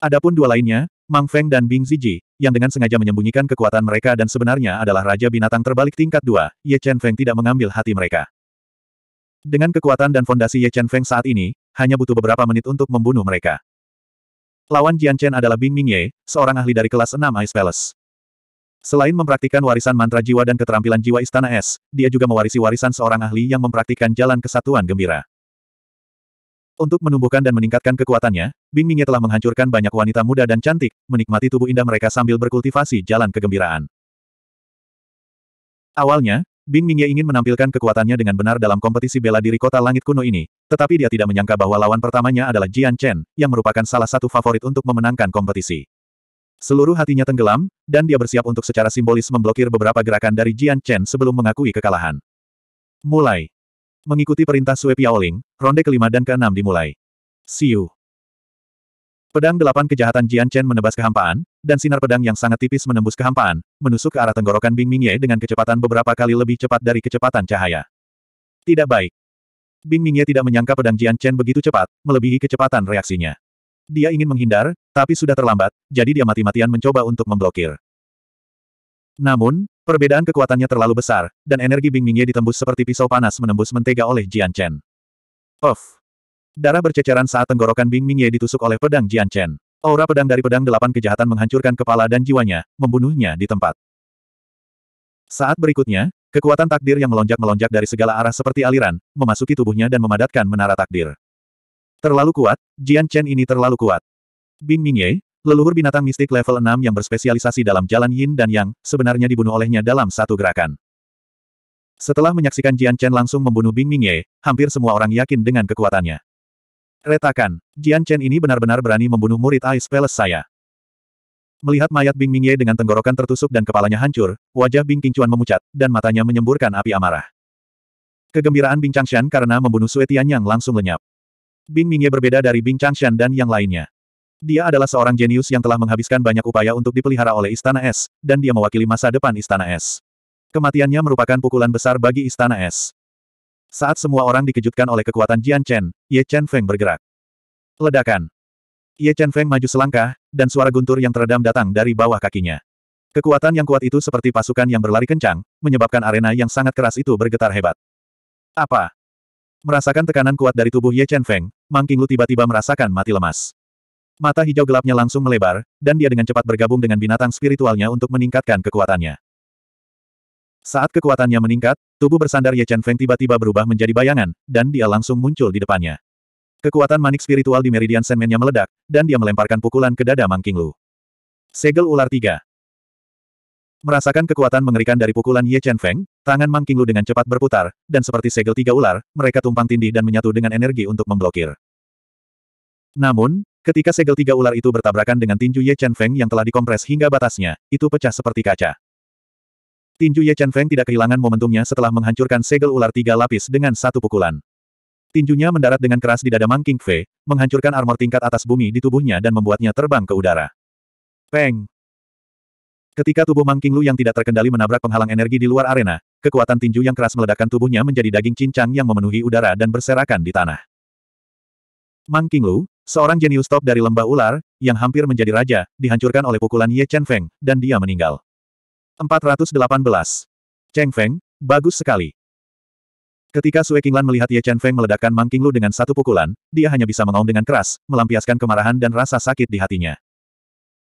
Adapun dua lainnya, Mang Feng dan Bing Ziji, yang dengan sengaja menyembunyikan kekuatan mereka dan sebenarnya adalah Raja Binatang Terbalik tingkat 2, Ye Chen Feng tidak mengambil hati mereka. Dengan kekuatan dan fondasi Ye Chen Feng saat ini, hanya butuh beberapa menit untuk membunuh mereka. Lawan Jian Chen adalah Bing Mingye, seorang ahli dari kelas 6 Ice Palace. Selain mempraktikkan warisan mantra jiwa dan keterampilan jiwa Istana Es, dia juga mewarisi warisan seorang ahli yang mempraktikkan jalan kesatuan gembira. Untuk menumbuhkan dan meningkatkan kekuatannya, Bing Mingye telah menghancurkan banyak wanita muda dan cantik, menikmati tubuh indah mereka sambil berkultivasi jalan kegembiraan. Awalnya, Bing Mingye ingin menampilkan kekuatannya dengan benar dalam kompetisi bela diri kota langit kuno ini, tetapi dia tidak menyangka bahwa lawan pertamanya adalah Jian Chen, yang merupakan salah satu favorit untuk memenangkan kompetisi. Seluruh hatinya tenggelam, dan dia bersiap untuk secara simbolis memblokir beberapa gerakan dari Jian Chen sebelum mengakui kekalahan. Mulai. Mengikuti perintah Sue Piaoling, ronde kelima dan keenam dimulai. Siu. Pedang delapan kejahatan Jian Chen menebas kehampaan, dan sinar pedang yang sangat tipis menembus kehampaan, menusuk ke arah tenggorokan Bing Mingye dengan kecepatan beberapa kali lebih cepat dari kecepatan cahaya. Tidak baik. Bing Mingye tidak menyangka pedang Jian Chen begitu cepat, melebihi kecepatan reaksinya. Dia ingin menghindar, tapi sudah terlambat, jadi dia mati-matian mencoba untuk memblokir. Namun, perbedaan kekuatannya terlalu besar, dan energi Bing Mingye ditembus seperti pisau panas menembus mentega oleh Jian Chen. Of! Darah berceceran saat tenggorokan Bing Mingye ditusuk oleh pedang Jian Chen. Aura pedang dari pedang delapan kejahatan menghancurkan kepala dan jiwanya, membunuhnya di tempat. Saat berikutnya, Kekuatan takdir yang melonjak-melonjak dari segala arah seperti aliran, memasuki tubuhnya dan memadatkan menara takdir. Terlalu kuat, Jian Chen ini terlalu kuat. Bing Mingye, leluhur binatang mistik level 6 yang berspesialisasi dalam jalan yin dan yang, sebenarnya dibunuh olehnya dalam satu gerakan. Setelah menyaksikan Jian Chen langsung membunuh Bing Mingye, hampir semua orang yakin dengan kekuatannya. Retakan, Jian Chen ini benar-benar berani membunuh murid Ice Palace saya. Melihat mayat Bing Mingye dengan tenggorokan tertusuk dan kepalanya hancur, wajah Bing Qingchuan memucat, dan matanya menyemburkan api amarah. Kegembiraan Bing Changshan karena membunuh Sue Yang langsung lenyap. Bing Mingye berbeda dari Bing Changshan dan yang lainnya. Dia adalah seorang jenius yang telah menghabiskan banyak upaya untuk dipelihara oleh Istana Es, dan dia mewakili masa depan Istana Es. Kematiannya merupakan pukulan besar bagi Istana Es. Saat semua orang dikejutkan oleh kekuatan Jian Chen, Ye Chen Feng bergerak. Ledakan. Ye Chen Feng maju selangkah, dan suara guntur yang teredam datang dari bawah kakinya. Kekuatan yang kuat itu seperti pasukan yang berlari kencang, menyebabkan arena yang sangat keras itu bergetar hebat. Apa? Merasakan tekanan kuat dari tubuh Ye Chen Feng, Mang Qinglu tiba-tiba merasakan mati lemas. Mata hijau gelapnya langsung melebar, dan dia dengan cepat bergabung dengan binatang spiritualnya untuk meningkatkan kekuatannya. Saat kekuatannya meningkat, tubuh bersandar Ye Chen Feng tiba-tiba berubah menjadi bayangan, dan dia langsung muncul di depannya. Kekuatan manik spiritual di meridian senmennya meledak, dan dia melemparkan pukulan ke dada Mang King Lu. Segel ular tiga. Merasakan kekuatan mengerikan dari pukulan Ye Chen Feng, tangan Mang King Lu dengan cepat berputar, dan seperti segel tiga ular, mereka tumpang tindih dan menyatu dengan energi untuk memblokir. Namun, Ketika segel tiga ular itu bertabrakan dengan tinju Ye Chen Feng yang telah dikompres hingga batasnya, itu pecah seperti kaca. Tinju Ye Chen Feng tidak kehilangan momentumnya setelah menghancurkan segel ular tiga lapis dengan satu pukulan. Tinjunya mendarat dengan keras di dada Mang King Fei, menghancurkan armor tingkat atas bumi di tubuhnya dan membuatnya terbang ke udara. Peng! Ketika tubuh Mang King Lu yang tidak terkendali menabrak penghalang energi di luar arena, kekuatan tinju yang keras meledakkan tubuhnya menjadi daging cincang yang memenuhi udara dan berserakan di tanah. Mang King Lu, Seorang jenius top dari lembah ular, yang hampir menjadi raja, dihancurkan oleh pukulan Ye Chen Feng, dan dia meninggal. 418. Cheng Feng, bagus sekali. Ketika Sue Qinglan melihat Ye Chen Feng meledakkan Mang Qinglu dengan satu pukulan, dia hanya bisa mengaum dengan keras, melampiaskan kemarahan dan rasa sakit di hatinya.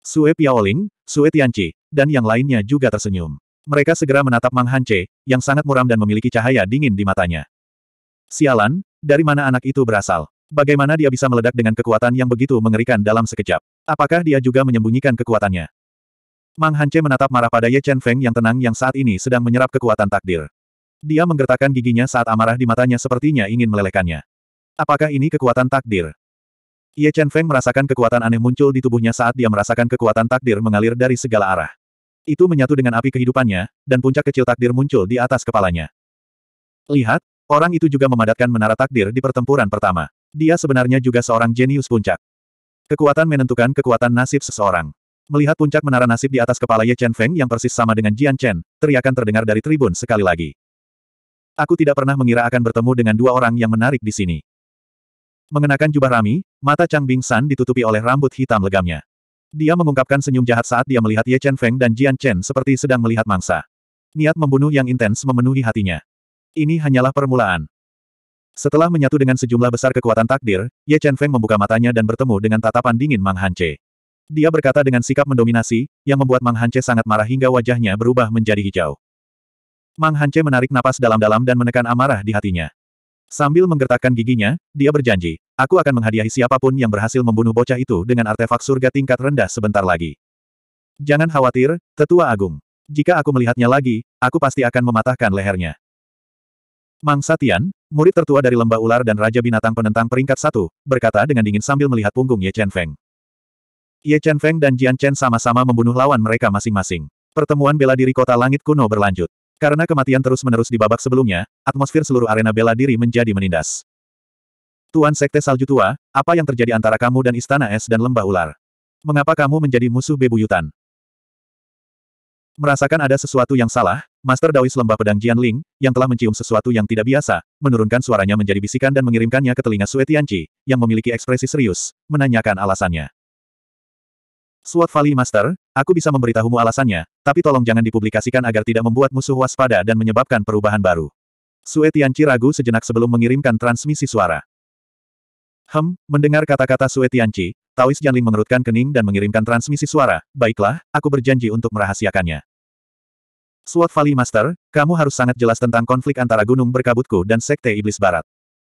Sue Piaoling, Sue Tianqi, dan yang lainnya juga tersenyum. Mereka segera menatap Mang Hanche, yang sangat muram dan memiliki cahaya dingin di matanya. Sialan, dari mana anak itu berasal? Bagaimana dia bisa meledak dengan kekuatan yang begitu mengerikan dalam sekejap? Apakah dia juga menyembunyikan kekuatannya? Mang Hanche menatap marah pada Ye Chen Feng yang tenang yang saat ini sedang menyerap kekuatan takdir. Dia menggertakkan giginya saat amarah di matanya sepertinya ingin melelehkannya. Apakah ini kekuatan takdir? Ye Chen Feng merasakan kekuatan aneh muncul di tubuhnya saat dia merasakan kekuatan takdir mengalir dari segala arah. Itu menyatu dengan api kehidupannya, dan puncak kecil takdir muncul di atas kepalanya. Lihat, orang itu juga memadatkan menara takdir di pertempuran pertama. Dia sebenarnya juga seorang jenius puncak. Kekuatan menentukan kekuatan nasib seseorang. Melihat puncak menara nasib di atas kepala Ye Chen Feng yang persis sama dengan Jian Chen, teriakan terdengar dari tribun sekali lagi. Aku tidak pernah mengira akan bertemu dengan dua orang yang menarik di sini. Mengenakan jubah rami, mata Chang Bing San ditutupi oleh rambut hitam legamnya. Dia mengungkapkan senyum jahat saat dia melihat Ye Chen Feng dan Jian Chen seperti sedang melihat mangsa. Niat membunuh yang intens memenuhi hatinya. Ini hanyalah permulaan. Setelah menyatu dengan sejumlah besar kekuatan takdir, Ye Chen Feng membuka matanya dan bertemu dengan tatapan dingin Mang Hanche. Dia berkata dengan sikap mendominasi, yang membuat Mang Hanche sangat marah hingga wajahnya berubah menjadi hijau. Mang Hanche menarik napas dalam-dalam dan menekan amarah di hatinya. Sambil menggertakkan giginya, dia berjanji, aku akan menghadiahi siapapun yang berhasil membunuh bocah itu dengan artefak surga tingkat rendah sebentar lagi. Jangan khawatir, Tetua Agung. Jika aku melihatnya lagi, aku pasti akan mematahkan lehernya. Mang Satian, murid tertua dari lembah ular dan raja binatang penentang peringkat satu, berkata dengan dingin sambil melihat punggung Ye Chen Feng. Ye Chen Feng dan Jian Chen sama-sama membunuh lawan mereka masing-masing. Pertemuan bela diri kota langit kuno berlanjut. Karena kematian terus-menerus di babak sebelumnya, atmosfer seluruh arena bela diri menjadi menindas. Tuan Sekte Salju Tua, apa yang terjadi antara kamu dan Istana Es dan Lembah Ular? Mengapa kamu menjadi musuh bebuyutan? Merasakan ada sesuatu yang salah, Master Daois lembah pedang Jian Ling, yang telah mencium sesuatu yang tidak biasa, menurunkan suaranya menjadi bisikan dan mengirimkannya ke telinga Sue Tianqi, yang memiliki ekspresi serius, menanyakan alasannya. Sword Valley Master, aku bisa memberitahumu alasannya, tapi tolong jangan dipublikasikan agar tidak membuat musuh waspada dan menyebabkan perubahan baru. Sue Tianqi ragu sejenak sebelum mengirimkan transmisi suara. Hem, mendengar kata-kata Sue Tianqi, Taois Jianling mengerutkan kening dan mengirimkan transmisi suara, baiklah, aku berjanji untuk merahasiakannya. Sword Valley Master, kamu harus sangat jelas tentang konflik antara Gunung Berkabutku dan Sekte Iblis Barat.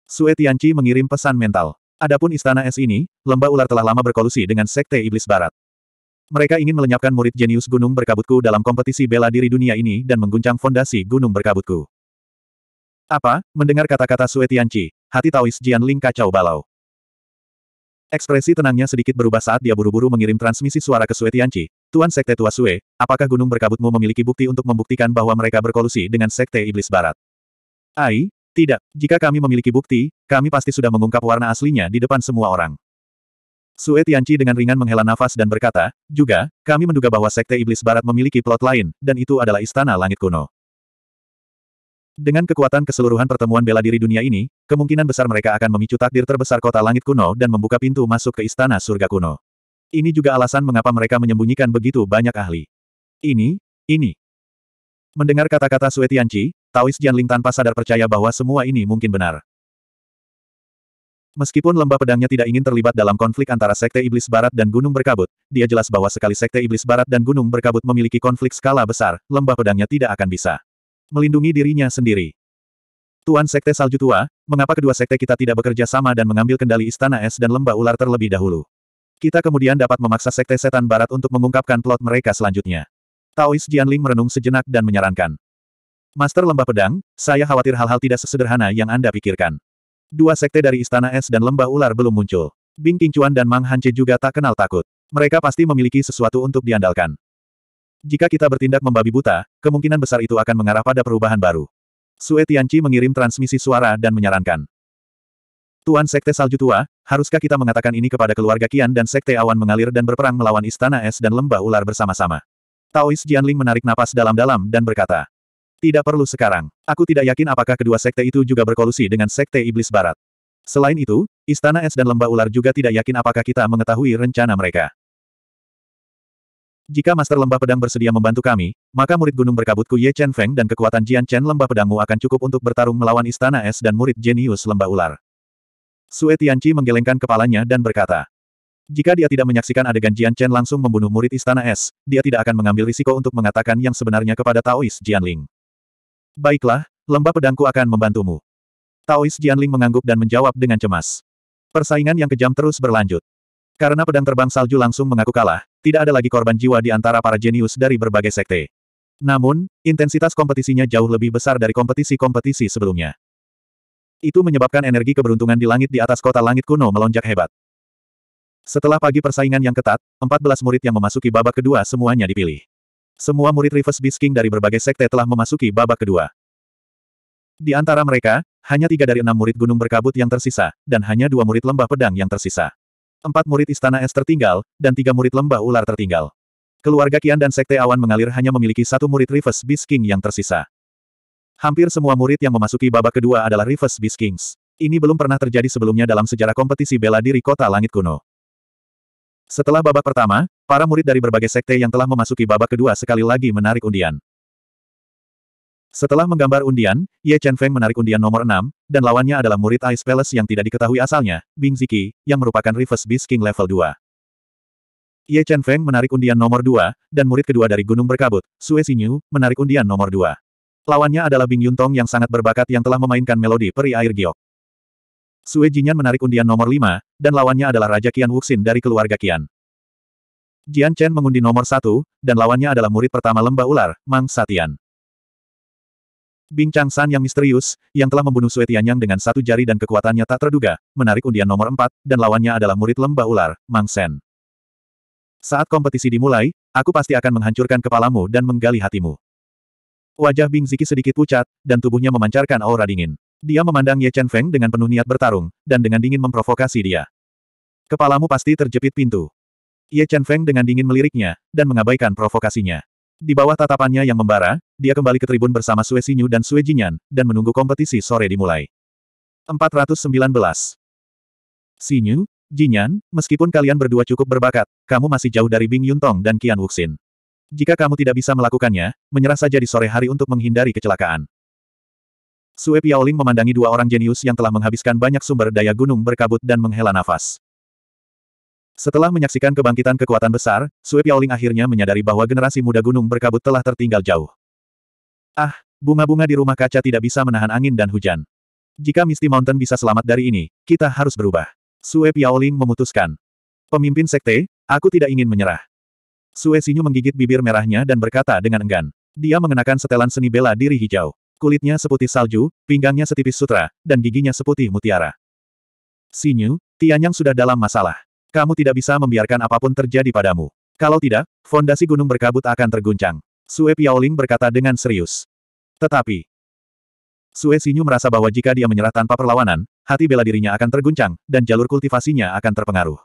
Sue mengirim pesan mental. Adapun Istana Es ini, Lembah Ular telah lama berkolusi dengan Sekte Iblis Barat. Mereka ingin melenyapkan murid jenius Gunung Berkabutku dalam kompetisi bela diri dunia ini dan mengguncang fondasi Gunung Berkabutku. Apa? Mendengar kata-kata Sue hati Taois Jianling kacau balau. Ekspresi tenangnya sedikit berubah saat dia buru-buru mengirim transmisi suara ke Sue Tianqi. Tuan Sekte Tua Sue, apakah gunung berkabutmu memiliki bukti untuk membuktikan bahwa mereka berkolusi dengan Sekte Iblis Barat? Ai, tidak. Jika kami memiliki bukti, kami pasti sudah mengungkap warna aslinya di depan semua orang. Sue Tianqi dengan ringan menghela nafas dan berkata, juga, kami menduga bahwa Sekte Iblis Barat memiliki plot lain, dan itu adalah Istana Langit Kuno. Dengan kekuatan keseluruhan pertemuan bela diri dunia ini, kemungkinan besar mereka akan memicu takdir terbesar kota langit kuno dan membuka pintu masuk ke istana surga kuno. Ini juga alasan mengapa mereka menyembunyikan begitu banyak ahli. Ini, ini. Mendengar kata-kata Sue Tianqi, Taois Jianling tanpa sadar percaya bahwa semua ini mungkin benar. Meskipun lembah pedangnya tidak ingin terlibat dalam konflik antara Sekte Iblis Barat dan Gunung Berkabut, dia jelas bahwa sekali Sekte Iblis Barat dan Gunung Berkabut memiliki konflik skala besar, lembah pedangnya tidak akan bisa Melindungi dirinya sendiri. Tuan Sekte Salju Tua, mengapa kedua sekte kita tidak bekerja sama dan mengambil kendali Istana Es dan Lembah Ular terlebih dahulu? Kita kemudian dapat memaksa Sekte Setan Barat untuk mengungkapkan plot mereka selanjutnya. Taois Jianling merenung sejenak dan menyarankan. Master Lembah Pedang, saya khawatir hal-hal tidak sesederhana yang Anda pikirkan. Dua sekte dari Istana Es dan Lembah Ular belum muncul. Bing Qingchuan dan Mang Hanche juga tak kenal takut. Mereka pasti memiliki sesuatu untuk diandalkan. Jika kita bertindak membabi buta, kemungkinan besar itu akan mengarah pada perubahan baru. Sue Tianci mengirim transmisi suara dan menyarankan. Tuan Sekte Salju Tua, haruskah kita mengatakan ini kepada keluarga Kian dan Sekte Awan mengalir dan berperang melawan Istana Es dan Lembah Ular bersama-sama? Taois Jianling menarik napas dalam-dalam dan berkata. Tidak perlu sekarang. Aku tidak yakin apakah kedua sekte itu juga berkolusi dengan Sekte Iblis Barat. Selain itu, Istana Es dan Lembah Ular juga tidak yakin apakah kita mengetahui rencana mereka. Jika Master Lembah Pedang bersedia membantu kami, maka murid gunung berkabutku Ye Chen Feng dan kekuatan Jian Chen Lembah Pedangmu akan cukup untuk bertarung melawan Istana Es dan murid jenius Lembah Ular. Sue Tianqi menggelengkan kepalanya dan berkata, jika dia tidak menyaksikan adegan Jian Chen langsung membunuh murid Istana Es, dia tidak akan mengambil risiko untuk mengatakan yang sebenarnya kepada Taois Jianling. Baiklah, lembah pedangku akan membantumu. Taois Jianling mengangguk dan menjawab dengan cemas. Persaingan yang kejam terus berlanjut. Karena pedang terbang salju langsung mengaku kalah, tidak ada lagi korban jiwa di antara para jenius dari berbagai sekte. Namun, intensitas kompetisinya jauh lebih besar dari kompetisi-kompetisi sebelumnya. Itu menyebabkan energi keberuntungan di langit di atas kota langit kuno melonjak hebat. Setelah pagi persaingan yang ketat, 14 murid yang memasuki babak kedua semuanya dipilih. Semua murid Reverse Beast King dari berbagai sekte telah memasuki babak kedua. Di antara mereka, hanya tiga dari enam murid gunung berkabut yang tersisa, dan hanya dua murid lembah pedang yang tersisa empat murid istana es tertinggal, dan tiga murid lembah ular tertinggal. Keluarga Kian dan Sekte Awan Mengalir hanya memiliki satu murid Rivers Beast King yang tersisa. Hampir semua murid yang memasuki babak kedua adalah Rivers Beast Kings. Ini belum pernah terjadi sebelumnya dalam sejarah kompetisi bela diri kota langit kuno. Setelah babak pertama, para murid dari berbagai sekte yang telah memasuki babak kedua sekali lagi menarik undian. Setelah menggambar undian, Ye Chen Feng menarik undian nomor 6, dan lawannya adalah murid Ice Palace yang tidak diketahui asalnya, Bing Ziki, yang merupakan Reverse Beast King level 2. Ye Chen Feng menarik undian nomor 2, dan murid kedua dari Gunung Berkabut, Sue Xinyu, menarik undian nomor 2. Lawannya adalah Bing Yuntong yang sangat berbakat yang telah memainkan melodi peri air giok. Sue Jinyan menarik undian nomor 5, dan lawannya adalah Raja Qian Wuxin dari keluarga Qian. Jian Chen mengundi nomor 1, dan lawannya adalah murid pertama lembah ular, Mang Satian. Bing Chang San yang misterius, yang telah membunuh Sue Tianyang dengan satu jari dan kekuatannya tak terduga, menarik undian nomor empat, dan lawannya adalah murid lembah ular, Mang Sen. Saat kompetisi dimulai, aku pasti akan menghancurkan kepalamu dan menggali hatimu. Wajah Bing Ziki sedikit pucat, dan tubuhnya memancarkan aura dingin. Dia memandang Ye Chen Feng dengan penuh niat bertarung, dan dengan dingin memprovokasi dia. Kepalamu pasti terjepit pintu. Ye Chen Feng dengan dingin meliriknya, dan mengabaikan provokasinya. Di bawah tatapannya yang membara, dia kembali ke tribun bersama Sue Xinyu dan Sue Jinyan, dan menunggu kompetisi sore dimulai. 419. Xinyu, Jinyan, meskipun kalian berdua cukup berbakat, kamu masih jauh dari Bing Yuntong dan Qian Wuxin. Jika kamu tidak bisa melakukannya, menyerah saja di sore hari untuk menghindari kecelakaan. Sue Piaoling memandangi dua orang jenius yang telah menghabiskan banyak sumber daya gunung berkabut dan menghela nafas. Setelah menyaksikan kebangkitan kekuatan besar, Sue Piaoling akhirnya menyadari bahwa generasi muda gunung berkabut telah tertinggal jauh. Ah, bunga-bunga di rumah kaca tidak bisa menahan angin dan hujan. Jika Misty Mountain bisa selamat dari ini, kita harus berubah. Sue Piaoling memutuskan. Pemimpin sekte, aku tidak ingin menyerah. Sue Sinyu menggigit bibir merahnya dan berkata dengan enggan. Dia mengenakan setelan seni bela diri hijau. Kulitnya seputih salju, pinggangnya setipis sutra, dan giginya seputih mutiara. Sinyu, Tianyang sudah dalam masalah. Kamu tidak bisa membiarkan apapun terjadi padamu. Kalau tidak, fondasi gunung berkabut akan terguncang. Sue Piaoling berkata dengan serius. Tetapi, Sue Sinyu merasa bahwa jika dia menyerah tanpa perlawanan, hati bela dirinya akan terguncang, dan jalur kultivasinya akan terpengaruh.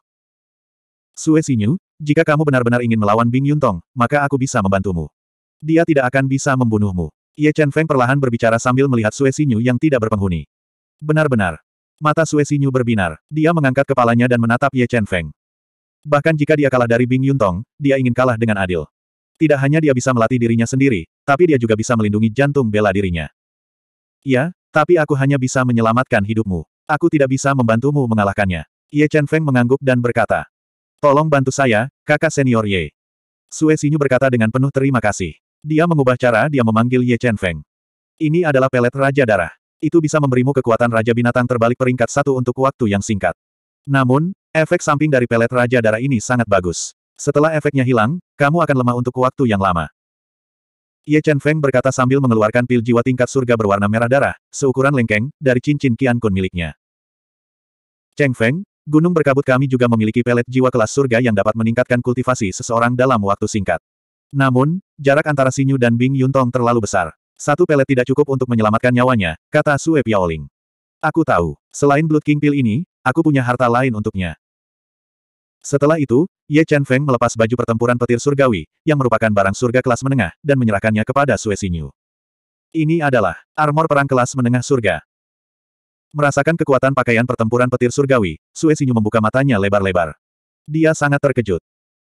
Sue Sinyu, jika kamu benar-benar ingin melawan Bing Yuntong, maka aku bisa membantumu. Dia tidak akan bisa membunuhmu. Ye Chen Feng perlahan berbicara sambil melihat Sue Sinyu yang tidak berpenghuni. Benar-benar. Mata Sue Sinyu berbinar. Dia mengangkat kepalanya dan menatap Ye Chen Feng. Bahkan jika dia kalah dari Bing Yuntong, dia ingin kalah dengan adil. Tidak hanya dia bisa melatih dirinya sendiri, tapi dia juga bisa melindungi jantung bela dirinya. Ya, tapi aku hanya bisa menyelamatkan hidupmu. Aku tidak bisa membantumu mengalahkannya. Ye Chen Feng mengangguk dan berkata. Tolong bantu saya, kakak senior Ye. Sue Xinyu berkata dengan penuh terima kasih. Dia mengubah cara dia memanggil Ye Chen Feng. Ini adalah pelet Raja Darah. Itu bisa memberimu kekuatan Raja Binatang terbalik peringkat satu untuk waktu yang singkat. Namun, efek samping dari pelet Raja Darah ini sangat bagus. Setelah efeknya hilang, kamu akan lemah untuk waktu yang lama. Ye Chen Feng berkata sambil mengeluarkan pil jiwa tingkat surga berwarna merah darah, seukuran lengkeng, dari cincin Qian Kun miliknya. Cheng Feng, gunung berkabut kami juga memiliki pelet jiwa kelas surga yang dapat meningkatkan kultivasi seseorang dalam waktu singkat. Namun, jarak antara Sinyu dan Bing Yuntong terlalu besar. Satu pelet tidak cukup untuk menyelamatkan nyawanya, kata Sue Piaoling. Aku tahu, selain Blood King Pil ini, aku punya harta lain untuknya. Setelah itu, Ye Chen Feng melepas baju pertempuran petir surgawi, yang merupakan barang surga kelas menengah, dan menyerahkannya kepada Sue Xinyu. Ini adalah armor perang kelas menengah surga. Merasakan kekuatan pakaian pertempuran petir surgawi, Sue Xinyu membuka matanya lebar-lebar. Dia sangat terkejut.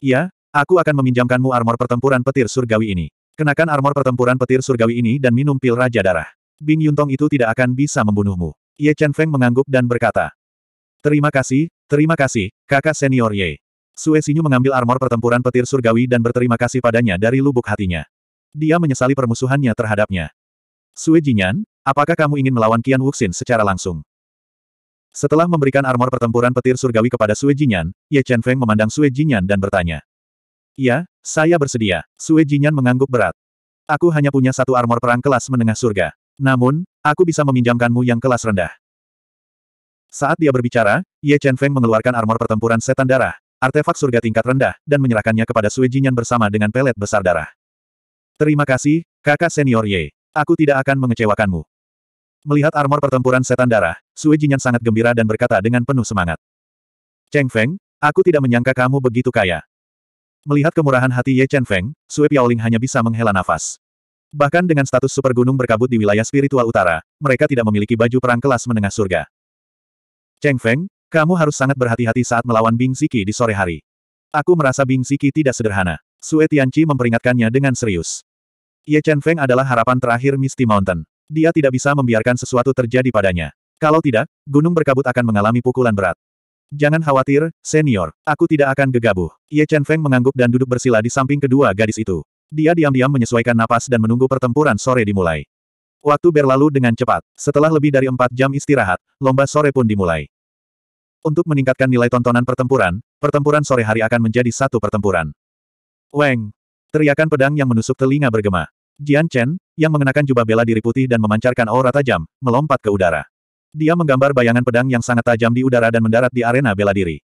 Ya, aku akan meminjamkanmu armor pertempuran petir surgawi ini. Kenakan armor pertempuran petir surgawi ini dan minum pil raja darah. Bing Yuntong itu tidak akan bisa membunuhmu. Ye Chen Feng mengangguk dan berkata, Terima kasih, terima kasih, kakak senior Ye. Sue Sinyu mengambil armor pertempuran petir surgawi dan berterima kasih padanya dari lubuk hatinya. Dia menyesali permusuhannya terhadapnya. Sue Jinyan, apakah kamu ingin melawan Qian Wuxin secara langsung? Setelah memberikan armor pertempuran petir surgawi kepada Sue Jinyan, Ye Chen Feng memandang Sue Jinyan dan bertanya. Ya, saya bersedia. Sue Jinyan mengangguk berat. Aku hanya punya satu armor perang kelas menengah surga. Namun, aku bisa meminjamkanmu yang kelas rendah. Saat dia berbicara, Ye Chen Feng mengeluarkan armor pertempuran setan darah, artefak surga tingkat rendah, dan menyerahkannya kepada Sui Jinyan bersama dengan pelet besar darah. Terima kasih, kakak senior Ye. Aku tidak akan mengecewakanmu. Melihat armor pertempuran setan darah, Sui Jinyan sangat gembira dan berkata dengan penuh semangat. Cheng Feng, aku tidak menyangka kamu begitu kaya. Melihat kemurahan hati Ye Chen Feng, Sui Piaoling hanya bisa menghela nafas. Bahkan dengan status super gunung berkabut di wilayah spiritual utara, mereka tidak memiliki baju perang kelas menengah surga. Cheng Feng, kamu harus sangat berhati-hati saat melawan Bing Ziki di sore hari. Aku merasa Bing Ziki tidak sederhana. Sue Tianqi memperingatkannya dengan serius. Ye Chen Feng adalah harapan terakhir Misty Mountain. Dia tidak bisa membiarkan sesuatu terjadi padanya. Kalau tidak, gunung berkabut akan mengalami pukulan berat. Jangan khawatir, senior. Aku tidak akan gegabah. Ye Chen Feng mengangguk dan duduk bersila di samping kedua gadis itu. Dia diam-diam menyesuaikan napas dan menunggu pertempuran sore dimulai. Waktu berlalu dengan cepat. Setelah lebih dari empat jam istirahat, lomba sore pun dimulai. Untuk meningkatkan nilai tontonan pertempuran, pertempuran sore hari akan menjadi satu pertempuran. Weng! Teriakan pedang yang menusuk telinga bergema. Jian Chen, yang mengenakan jubah bela diri putih dan memancarkan aura tajam, melompat ke udara. Dia menggambar bayangan pedang yang sangat tajam di udara dan mendarat di arena bela diri.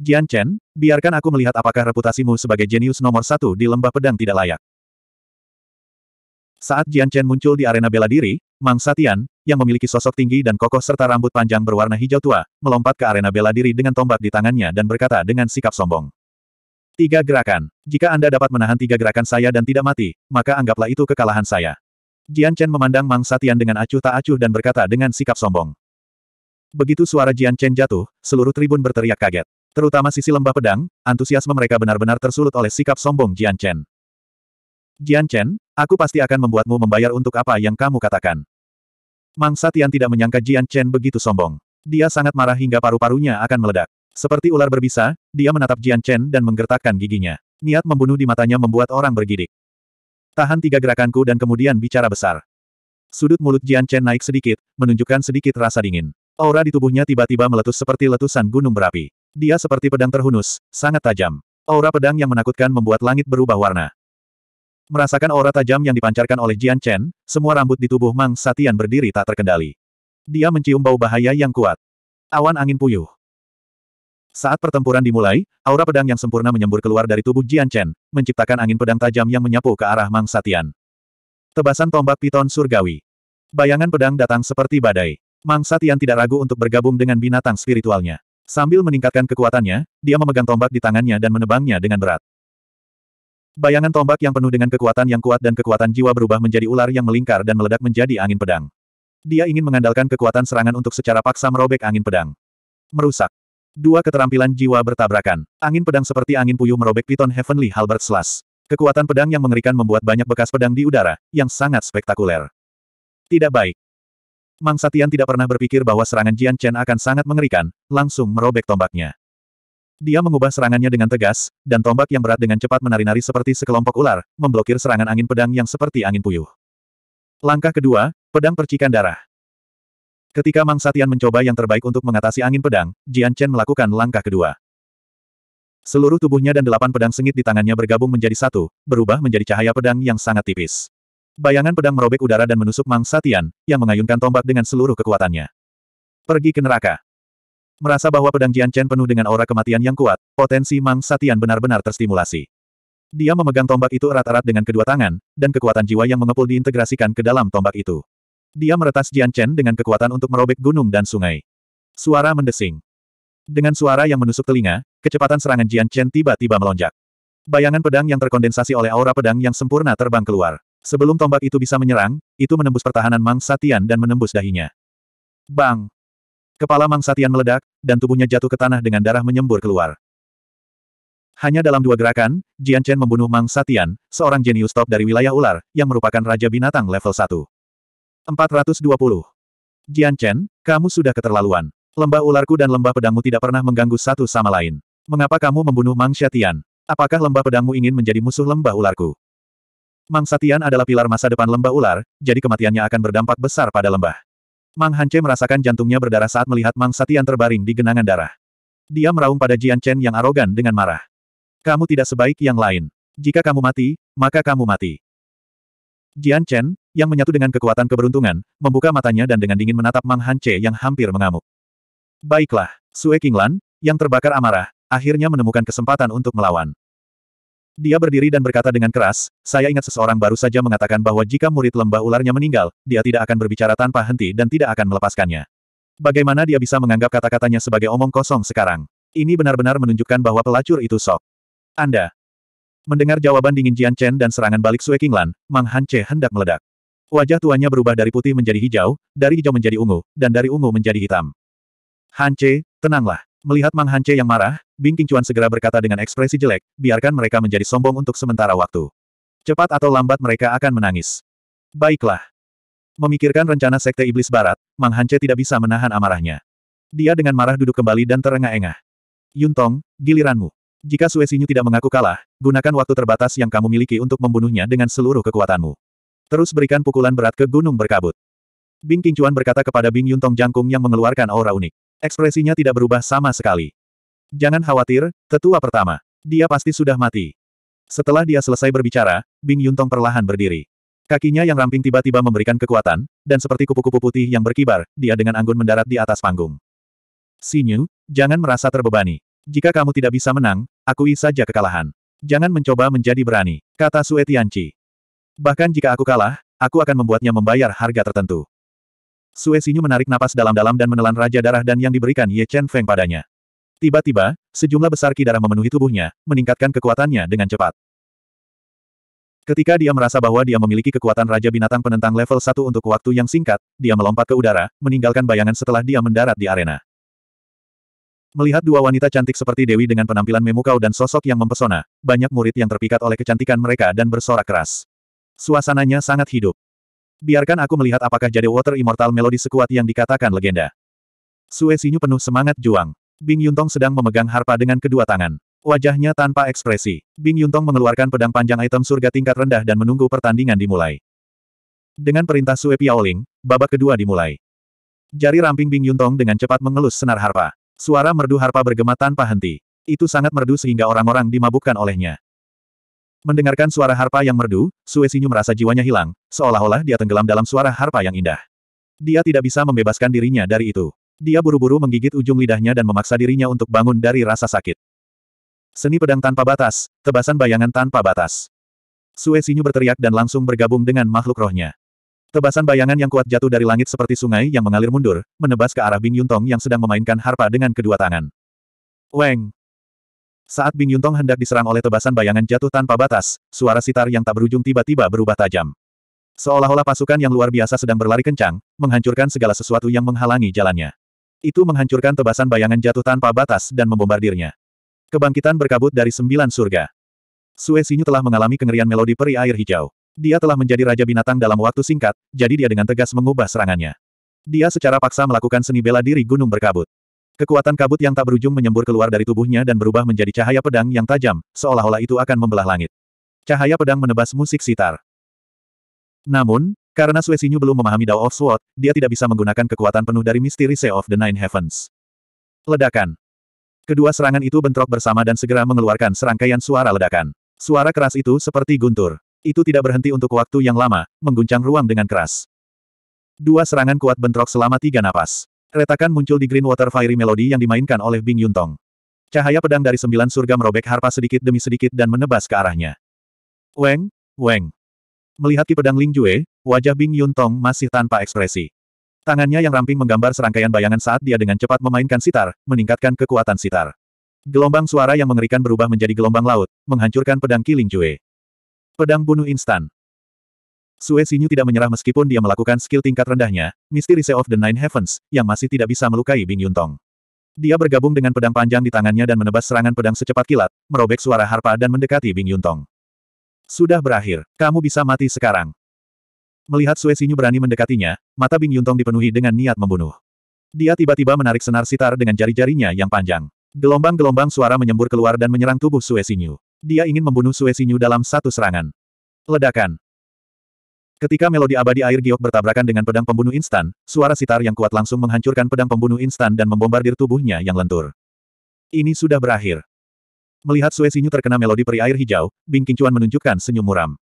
Jian Chen, biarkan aku melihat apakah reputasimu sebagai jenius nomor satu di lembah pedang tidak layak. Saat Jian Chen muncul di arena bela diri, Mang Satian, yang memiliki sosok tinggi dan kokoh serta rambut panjang berwarna hijau tua, melompat ke arena bela diri dengan tombak di tangannya dan berkata dengan sikap sombong. Tiga gerakan. Jika Anda dapat menahan tiga gerakan saya dan tidak mati, maka anggaplah itu kekalahan saya. Jian Chen memandang Mang Satian dengan acuh tak acuh dan berkata dengan sikap sombong. Begitu suara Jian Chen jatuh, seluruh tribun berteriak kaget. Terutama sisi lembah pedang, antusiasme mereka benar-benar tersulut oleh sikap sombong Jian Chen. Jian Chen, Aku pasti akan membuatmu membayar untuk apa yang kamu katakan. Mang Satian tidak menyangka Jian Chen begitu sombong. Dia sangat marah hingga paru-parunya akan meledak. Seperti ular berbisa, dia menatap Jian Chen dan menggertakkan giginya. Niat membunuh di matanya membuat orang bergidik. Tahan tiga gerakanku dan kemudian bicara besar. Sudut mulut Jian Chen naik sedikit, menunjukkan sedikit rasa dingin. Aura di tubuhnya tiba-tiba meletus seperti letusan gunung berapi. Dia seperti pedang terhunus, sangat tajam. Aura pedang yang menakutkan membuat langit berubah warna. Merasakan aura tajam yang dipancarkan oleh Jian Chen, semua rambut di tubuh Mang Satian berdiri tak terkendali. Dia mencium bau bahaya yang kuat. Awan angin puyuh. Saat pertempuran dimulai, aura pedang yang sempurna menyembur keluar dari tubuh Jian Chen, menciptakan angin pedang tajam yang menyapu ke arah Mang Satian. Tebasan tombak piton surgawi. Bayangan pedang datang seperti badai. Mang Satian tidak ragu untuk bergabung dengan binatang spiritualnya. Sambil meningkatkan kekuatannya, dia memegang tombak di tangannya dan menebangnya dengan berat. Bayangan tombak yang penuh dengan kekuatan yang kuat dan kekuatan jiwa berubah menjadi ular yang melingkar dan meledak menjadi angin pedang. Dia ingin mengandalkan kekuatan serangan untuk secara paksa merobek angin pedang. Merusak. Dua keterampilan jiwa bertabrakan. Angin pedang seperti angin puyuh merobek piton Heavenly Halbert Slash. Kekuatan pedang yang mengerikan membuat banyak bekas pedang di udara, yang sangat spektakuler. Tidak baik. Mang Satian tidak pernah berpikir bahwa serangan Jian Chen akan sangat mengerikan, langsung merobek tombaknya. Dia mengubah serangannya dengan tegas, dan tombak yang berat dengan cepat menari-nari seperti sekelompok ular, memblokir serangan angin pedang yang seperti angin puyuh. Langkah kedua, pedang percikan darah. Ketika Mang Satian mencoba yang terbaik untuk mengatasi angin pedang, Jian Chen melakukan langkah kedua. Seluruh tubuhnya dan delapan pedang sengit di tangannya bergabung menjadi satu, berubah menjadi cahaya pedang yang sangat tipis. Bayangan pedang merobek udara dan menusuk Mang Satian, yang mengayunkan tombak dengan seluruh kekuatannya. Pergi ke neraka. Merasa bahwa pedang Jian Chen penuh dengan aura kematian yang kuat, potensi Mang Satian benar-benar terstimulasi. Dia memegang tombak itu erat-erat dengan kedua tangan, dan kekuatan jiwa yang mengepul diintegrasikan ke dalam tombak itu. Dia meretas Jian Chen dengan kekuatan untuk merobek gunung dan sungai. Suara mendesing. Dengan suara yang menusuk telinga, kecepatan serangan Jian Chen tiba-tiba melonjak. Bayangan pedang yang terkondensasi oleh aura pedang yang sempurna terbang keluar. Sebelum tombak itu bisa menyerang, itu menembus pertahanan Mang Satian dan menembus dahinya. Bang! Kepala Mang Satian meledak, dan tubuhnya jatuh ke tanah dengan darah menyembur keluar. Hanya dalam dua gerakan, Jian Chen membunuh Mang Satian, seorang jenius top dari wilayah ular, yang merupakan Raja Binatang level 1. 420. Jian Chen, kamu sudah keterlaluan. Lembah ularku dan lembah pedangmu tidak pernah mengganggu satu sama lain. Mengapa kamu membunuh Mang Satian? Apakah lembah pedangmu ingin menjadi musuh lembah ularku? Mang Satian adalah pilar masa depan lembah ular, jadi kematiannya akan berdampak besar pada lembah. Mang Hanche merasakan jantungnya berdarah saat melihat Mang Satian terbaring di genangan darah. Dia meraung pada Jian Chen yang arogan dengan marah. Kamu tidak sebaik yang lain. Jika kamu mati, maka kamu mati. Jian Chen, yang menyatu dengan kekuatan keberuntungan, membuka matanya dan dengan dingin menatap Mang Hanche yang hampir mengamuk. Baiklah, Sue Qinglan, yang terbakar amarah, akhirnya menemukan kesempatan untuk melawan. Dia berdiri dan berkata dengan keras, saya ingat seseorang baru saja mengatakan bahwa jika murid lembah ularnya meninggal, dia tidak akan berbicara tanpa henti dan tidak akan melepaskannya. Bagaimana dia bisa menganggap kata-katanya sebagai omong kosong sekarang? Ini benar-benar menunjukkan bahwa pelacur itu sok. Anda. Mendengar jawaban dingin Jian Chen dan serangan balik Sue Qinglan, Mang Han Che hendak meledak. Wajah tuanya berubah dari putih menjadi hijau, dari hijau menjadi ungu, dan dari ungu menjadi hitam. Han Che, tenanglah. Melihat Mang Hance yang marah, Bing Qingchuan segera berkata dengan ekspresi jelek, biarkan mereka menjadi sombong untuk sementara waktu. Cepat atau lambat mereka akan menangis. Baiklah. Memikirkan rencana Sekte Iblis Barat, Mang Hance tidak bisa menahan amarahnya. Dia dengan marah duduk kembali dan terengah-engah. Yuntong, giliranmu. Jika Suesinyu tidak mengaku kalah, gunakan waktu terbatas yang kamu miliki untuk membunuhnya dengan seluruh kekuatanmu. Terus berikan pukulan berat ke gunung berkabut. Bing Qingchuan berkata kepada Bing Yuntong Jangkung yang mengeluarkan aura unik. Ekspresinya tidak berubah sama sekali. Jangan khawatir, tetua pertama. Dia pasti sudah mati. Setelah dia selesai berbicara, Bing Yuntong perlahan berdiri. Kakinya yang ramping tiba-tiba memberikan kekuatan, dan seperti kupu-kupu putih yang berkibar, dia dengan anggun mendarat di atas panggung. Sinyu, jangan merasa terbebani. Jika kamu tidak bisa menang, akui saja kekalahan. Jangan mencoba menjadi berani, kata Sue Tianci. Bahkan jika aku kalah, aku akan membuatnya membayar harga tertentu. Sue Suesinyu menarik napas dalam-dalam dan menelan Raja Darah dan yang diberikan Ye Chen Feng padanya. Tiba-tiba, sejumlah besar ki darah memenuhi tubuhnya, meningkatkan kekuatannya dengan cepat. Ketika dia merasa bahwa dia memiliki kekuatan Raja Binatang Penentang level 1 untuk waktu yang singkat, dia melompat ke udara, meninggalkan bayangan setelah dia mendarat di arena. Melihat dua wanita cantik seperti Dewi dengan penampilan memukau dan sosok yang mempesona, banyak murid yang terpikat oleh kecantikan mereka dan bersorak keras. Suasananya sangat hidup. Biarkan aku melihat apakah jadi Water Immortal Melody sekuat yang dikatakan legenda. Sue Sinyu penuh semangat juang. Bing Yuntong sedang memegang harpa dengan kedua tangan. Wajahnya tanpa ekspresi. Bing Yuntong mengeluarkan pedang panjang item surga tingkat rendah dan menunggu pertandingan dimulai. Dengan perintah Sue Piaoling, babak kedua dimulai. Jari ramping Bing Yuntong dengan cepat mengelus senar harpa. Suara merdu harpa bergema tanpa henti. Itu sangat merdu sehingga orang-orang dimabukkan olehnya. Mendengarkan suara harpa yang merdu, Suesinyu merasa jiwanya hilang, seolah-olah dia tenggelam dalam suara harpa yang indah. Dia tidak bisa membebaskan dirinya dari itu. Dia buru-buru menggigit ujung lidahnya dan memaksa dirinya untuk bangun dari rasa sakit. Seni pedang tanpa batas, tebasan bayangan tanpa batas. Suesinyu berteriak dan langsung bergabung dengan makhluk rohnya. Tebasan bayangan yang kuat jatuh dari langit seperti sungai yang mengalir mundur, menebas ke arah Bing Yuntong yang sedang memainkan harpa dengan kedua tangan. Weng! Saat Bing Yuntong hendak diserang oleh tebasan bayangan jatuh tanpa batas, suara sitar yang tak berujung tiba-tiba berubah tajam. Seolah-olah pasukan yang luar biasa sedang berlari kencang, menghancurkan segala sesuatu yang menghalangi jalannya. Itu menghancurkan tebasan bayangan jatuh tanpa batas dan membombardirnya. Kebangkitan berkabut dari sembilan surga. Sue Sinyu telah mengalami kengerian melodi peri air hijau. Dia telah menjadi raja binatang dalam waktu singkat, jadi dia dengan tegas mengubah serangannya. Dia secara paksa melakukan seni bela diri gunung berkabut. Kekuatan kabut yang tak berujung menyembur keluar dari tubuhnya dan berubah menjadi cahaya pedang yang tajam, seolah-olah itu akan membelah langit. Cahaya pedang menebas musik sitar. Namun, karena Suesinyu belum memahami Dao of Sword, dia tidak bisa menggunakan kekuatan penuh dari misteri Sea of the Nine Heavens. Ledakan. Kedua serangan itu bentrok bersama dan segera mengeluarkan serangkaian suara ledakan. Suara keras itu seperti guntur. Itu tidak berhenti untuk waktu yang lama, mengguncang ruang dengan keras. Dua serangan kuat bentrok selama tiga napas. Retakan muncul di Green Water Fiery Melody yang dimainkan oleh Bing Yuntong. Cahaya pedang dari sembilan surga merobek harpa sedikit demi sedikit dan menebas ke arahnya. Weng, Weng. Melihat ki pedang Ling Jue, wajah Bing Yuntong masih tanpa ekspresi. Tangannya yang ramping menggambar serangkaian bayangan saat dia dengan cepat memainkan sitar, meningkatkan kekuatan sitar. Gelombang suara yang mengerikan berubah menjadi gelombang laut, menghancurkan pedang Ki Ling Jue. Pedang bunuh instan. Sue Xinyu tidak menyerah meskipun dia melakukan skill tingkat rendahnya, Misteri Sea of the Nine Heavens, yang masih tidak bisa melukai Bing Yuntong. Dia bergabung dengan pedang panjang di tangannya dan menebas serangan pedang secepat kilat, merobek suara harpa dan mendekati Bing Yuntong. Sudah berakhir, kamu bisa mati sekarang. Melihat Sue Xinyu berani mendekatinya, mata Bing Yuntong dipenuhi dengan niat membunuh. Dia tiba-tiba menarik senar sitar dengan jari-jarinya yang panjang. Gelombang-gelombang suara menyembur keluar dan menyerang tubuh Sue Xinyu. Dia ingin membunuh Sue Xinyu dalam satu serangan. Ledakan. Ketika melodi abadi air giok bertabrakan dengan pedang pembunuh instan, suara sitar yang kuat langsung menghancurkan pedang pembunuh instan dan membombardir tubuhnya yang lentur. Ini sudah berakhir. Melihat Sue Sinyu terkena melodi peri air hijau, Bing Qingchuan menunjukkan senyum muram.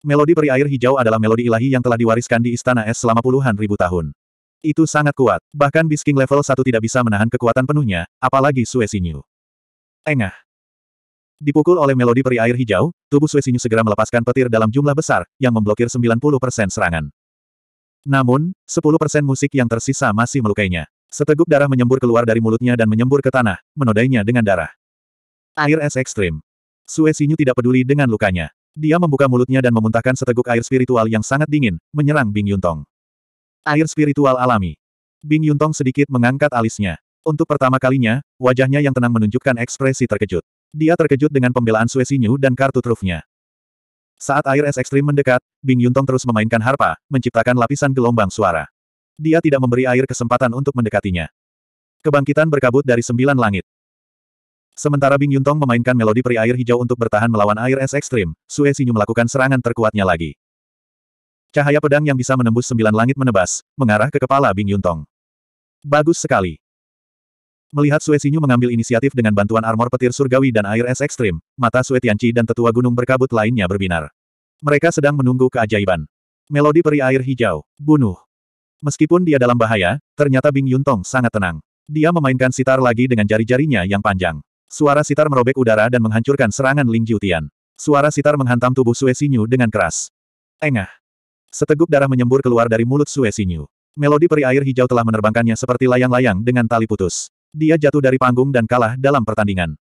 Melodi peri air hijau adalah melodi ilahi yang telah diwariskan di Istana Es selama puluhan ribu tahun. Itu sangat kuat, bahkan Bisking level 1 tidak bisa menahan kekuatan penuhnya, apalagi Sue Sinyu. Engah. Dipukul oleh melodi peri air hijau, tubuh Suesinyu segera melepaskan petir dalam jumlah besar, yang memblokir 90% serangan. Namun, 10% musik yang tersisa masih melukainya. Seteguk darah menyembur keluar dari mulutnya dan menyembur ke tanah, menodainya dengan darah. Air es ekstrim. Suesinyu tidak peduli dengan lukanya. Dia membuka mulutnya dan memuntahkan seteguk air spiritual yang sangat dingin, menyerang Bing Yuntong. Air spiritual alami. Bing Yuntong sedikit mengangkat alisnya. Untuk pertama kalinya, wajahnya yang tenang menunjukkan ekspresi terkejut. Dia terkejut dengan pembelaan Suesinyu dan kartu trufnya. Saat air es ekstrim mendekat, Bing Yuntong terus memainkan harpa, menciptakan lapisan gelombang suara. Dia tidak memberi air kesempatan untuk mendekatinya. Kebangkitan berkabut dari sembilan langit. Sementara Bing Yuntong memainkan melodi peri air hijau untuk bertahan melawan air es ekstrim, Sue Sinyu melakukan serangan terkuatnya lagi. Cahaya pedang yang bisa menembus sembilan langit menebas, mengarah ke kepala Bing Yuntong. Bagus sekali. Melihat Sue Sinyu mengambil inisiatif dengan bantuan armor petir surgawi dan air es ekstrim, mata Sue Tianci dan tetua gunung berkabut lainnya berbinar. Mereka sedang menunggu keajaiban. Melodi peri air hijau, bunuh. Meskipun dia dalam bahaya, ternyata Bing Yuntong sangat tenang. Dia memainkan sitar lagi dengan jari-jarinya yang panjang. Suara sitar merobek udara dan menghancurkan serangan Ling Jiutian. Suara sitar menghantam tubuh Sue Sinyu dengan keras. Engah. Seteguk darah menyembur keluar dari mulut Sue Sinyu. Melodi peri air hijau telah menerbangkannya seperti layang-layang dengan tali putus. Dia jatuh dari panggung dan kalah dalam pertandingan.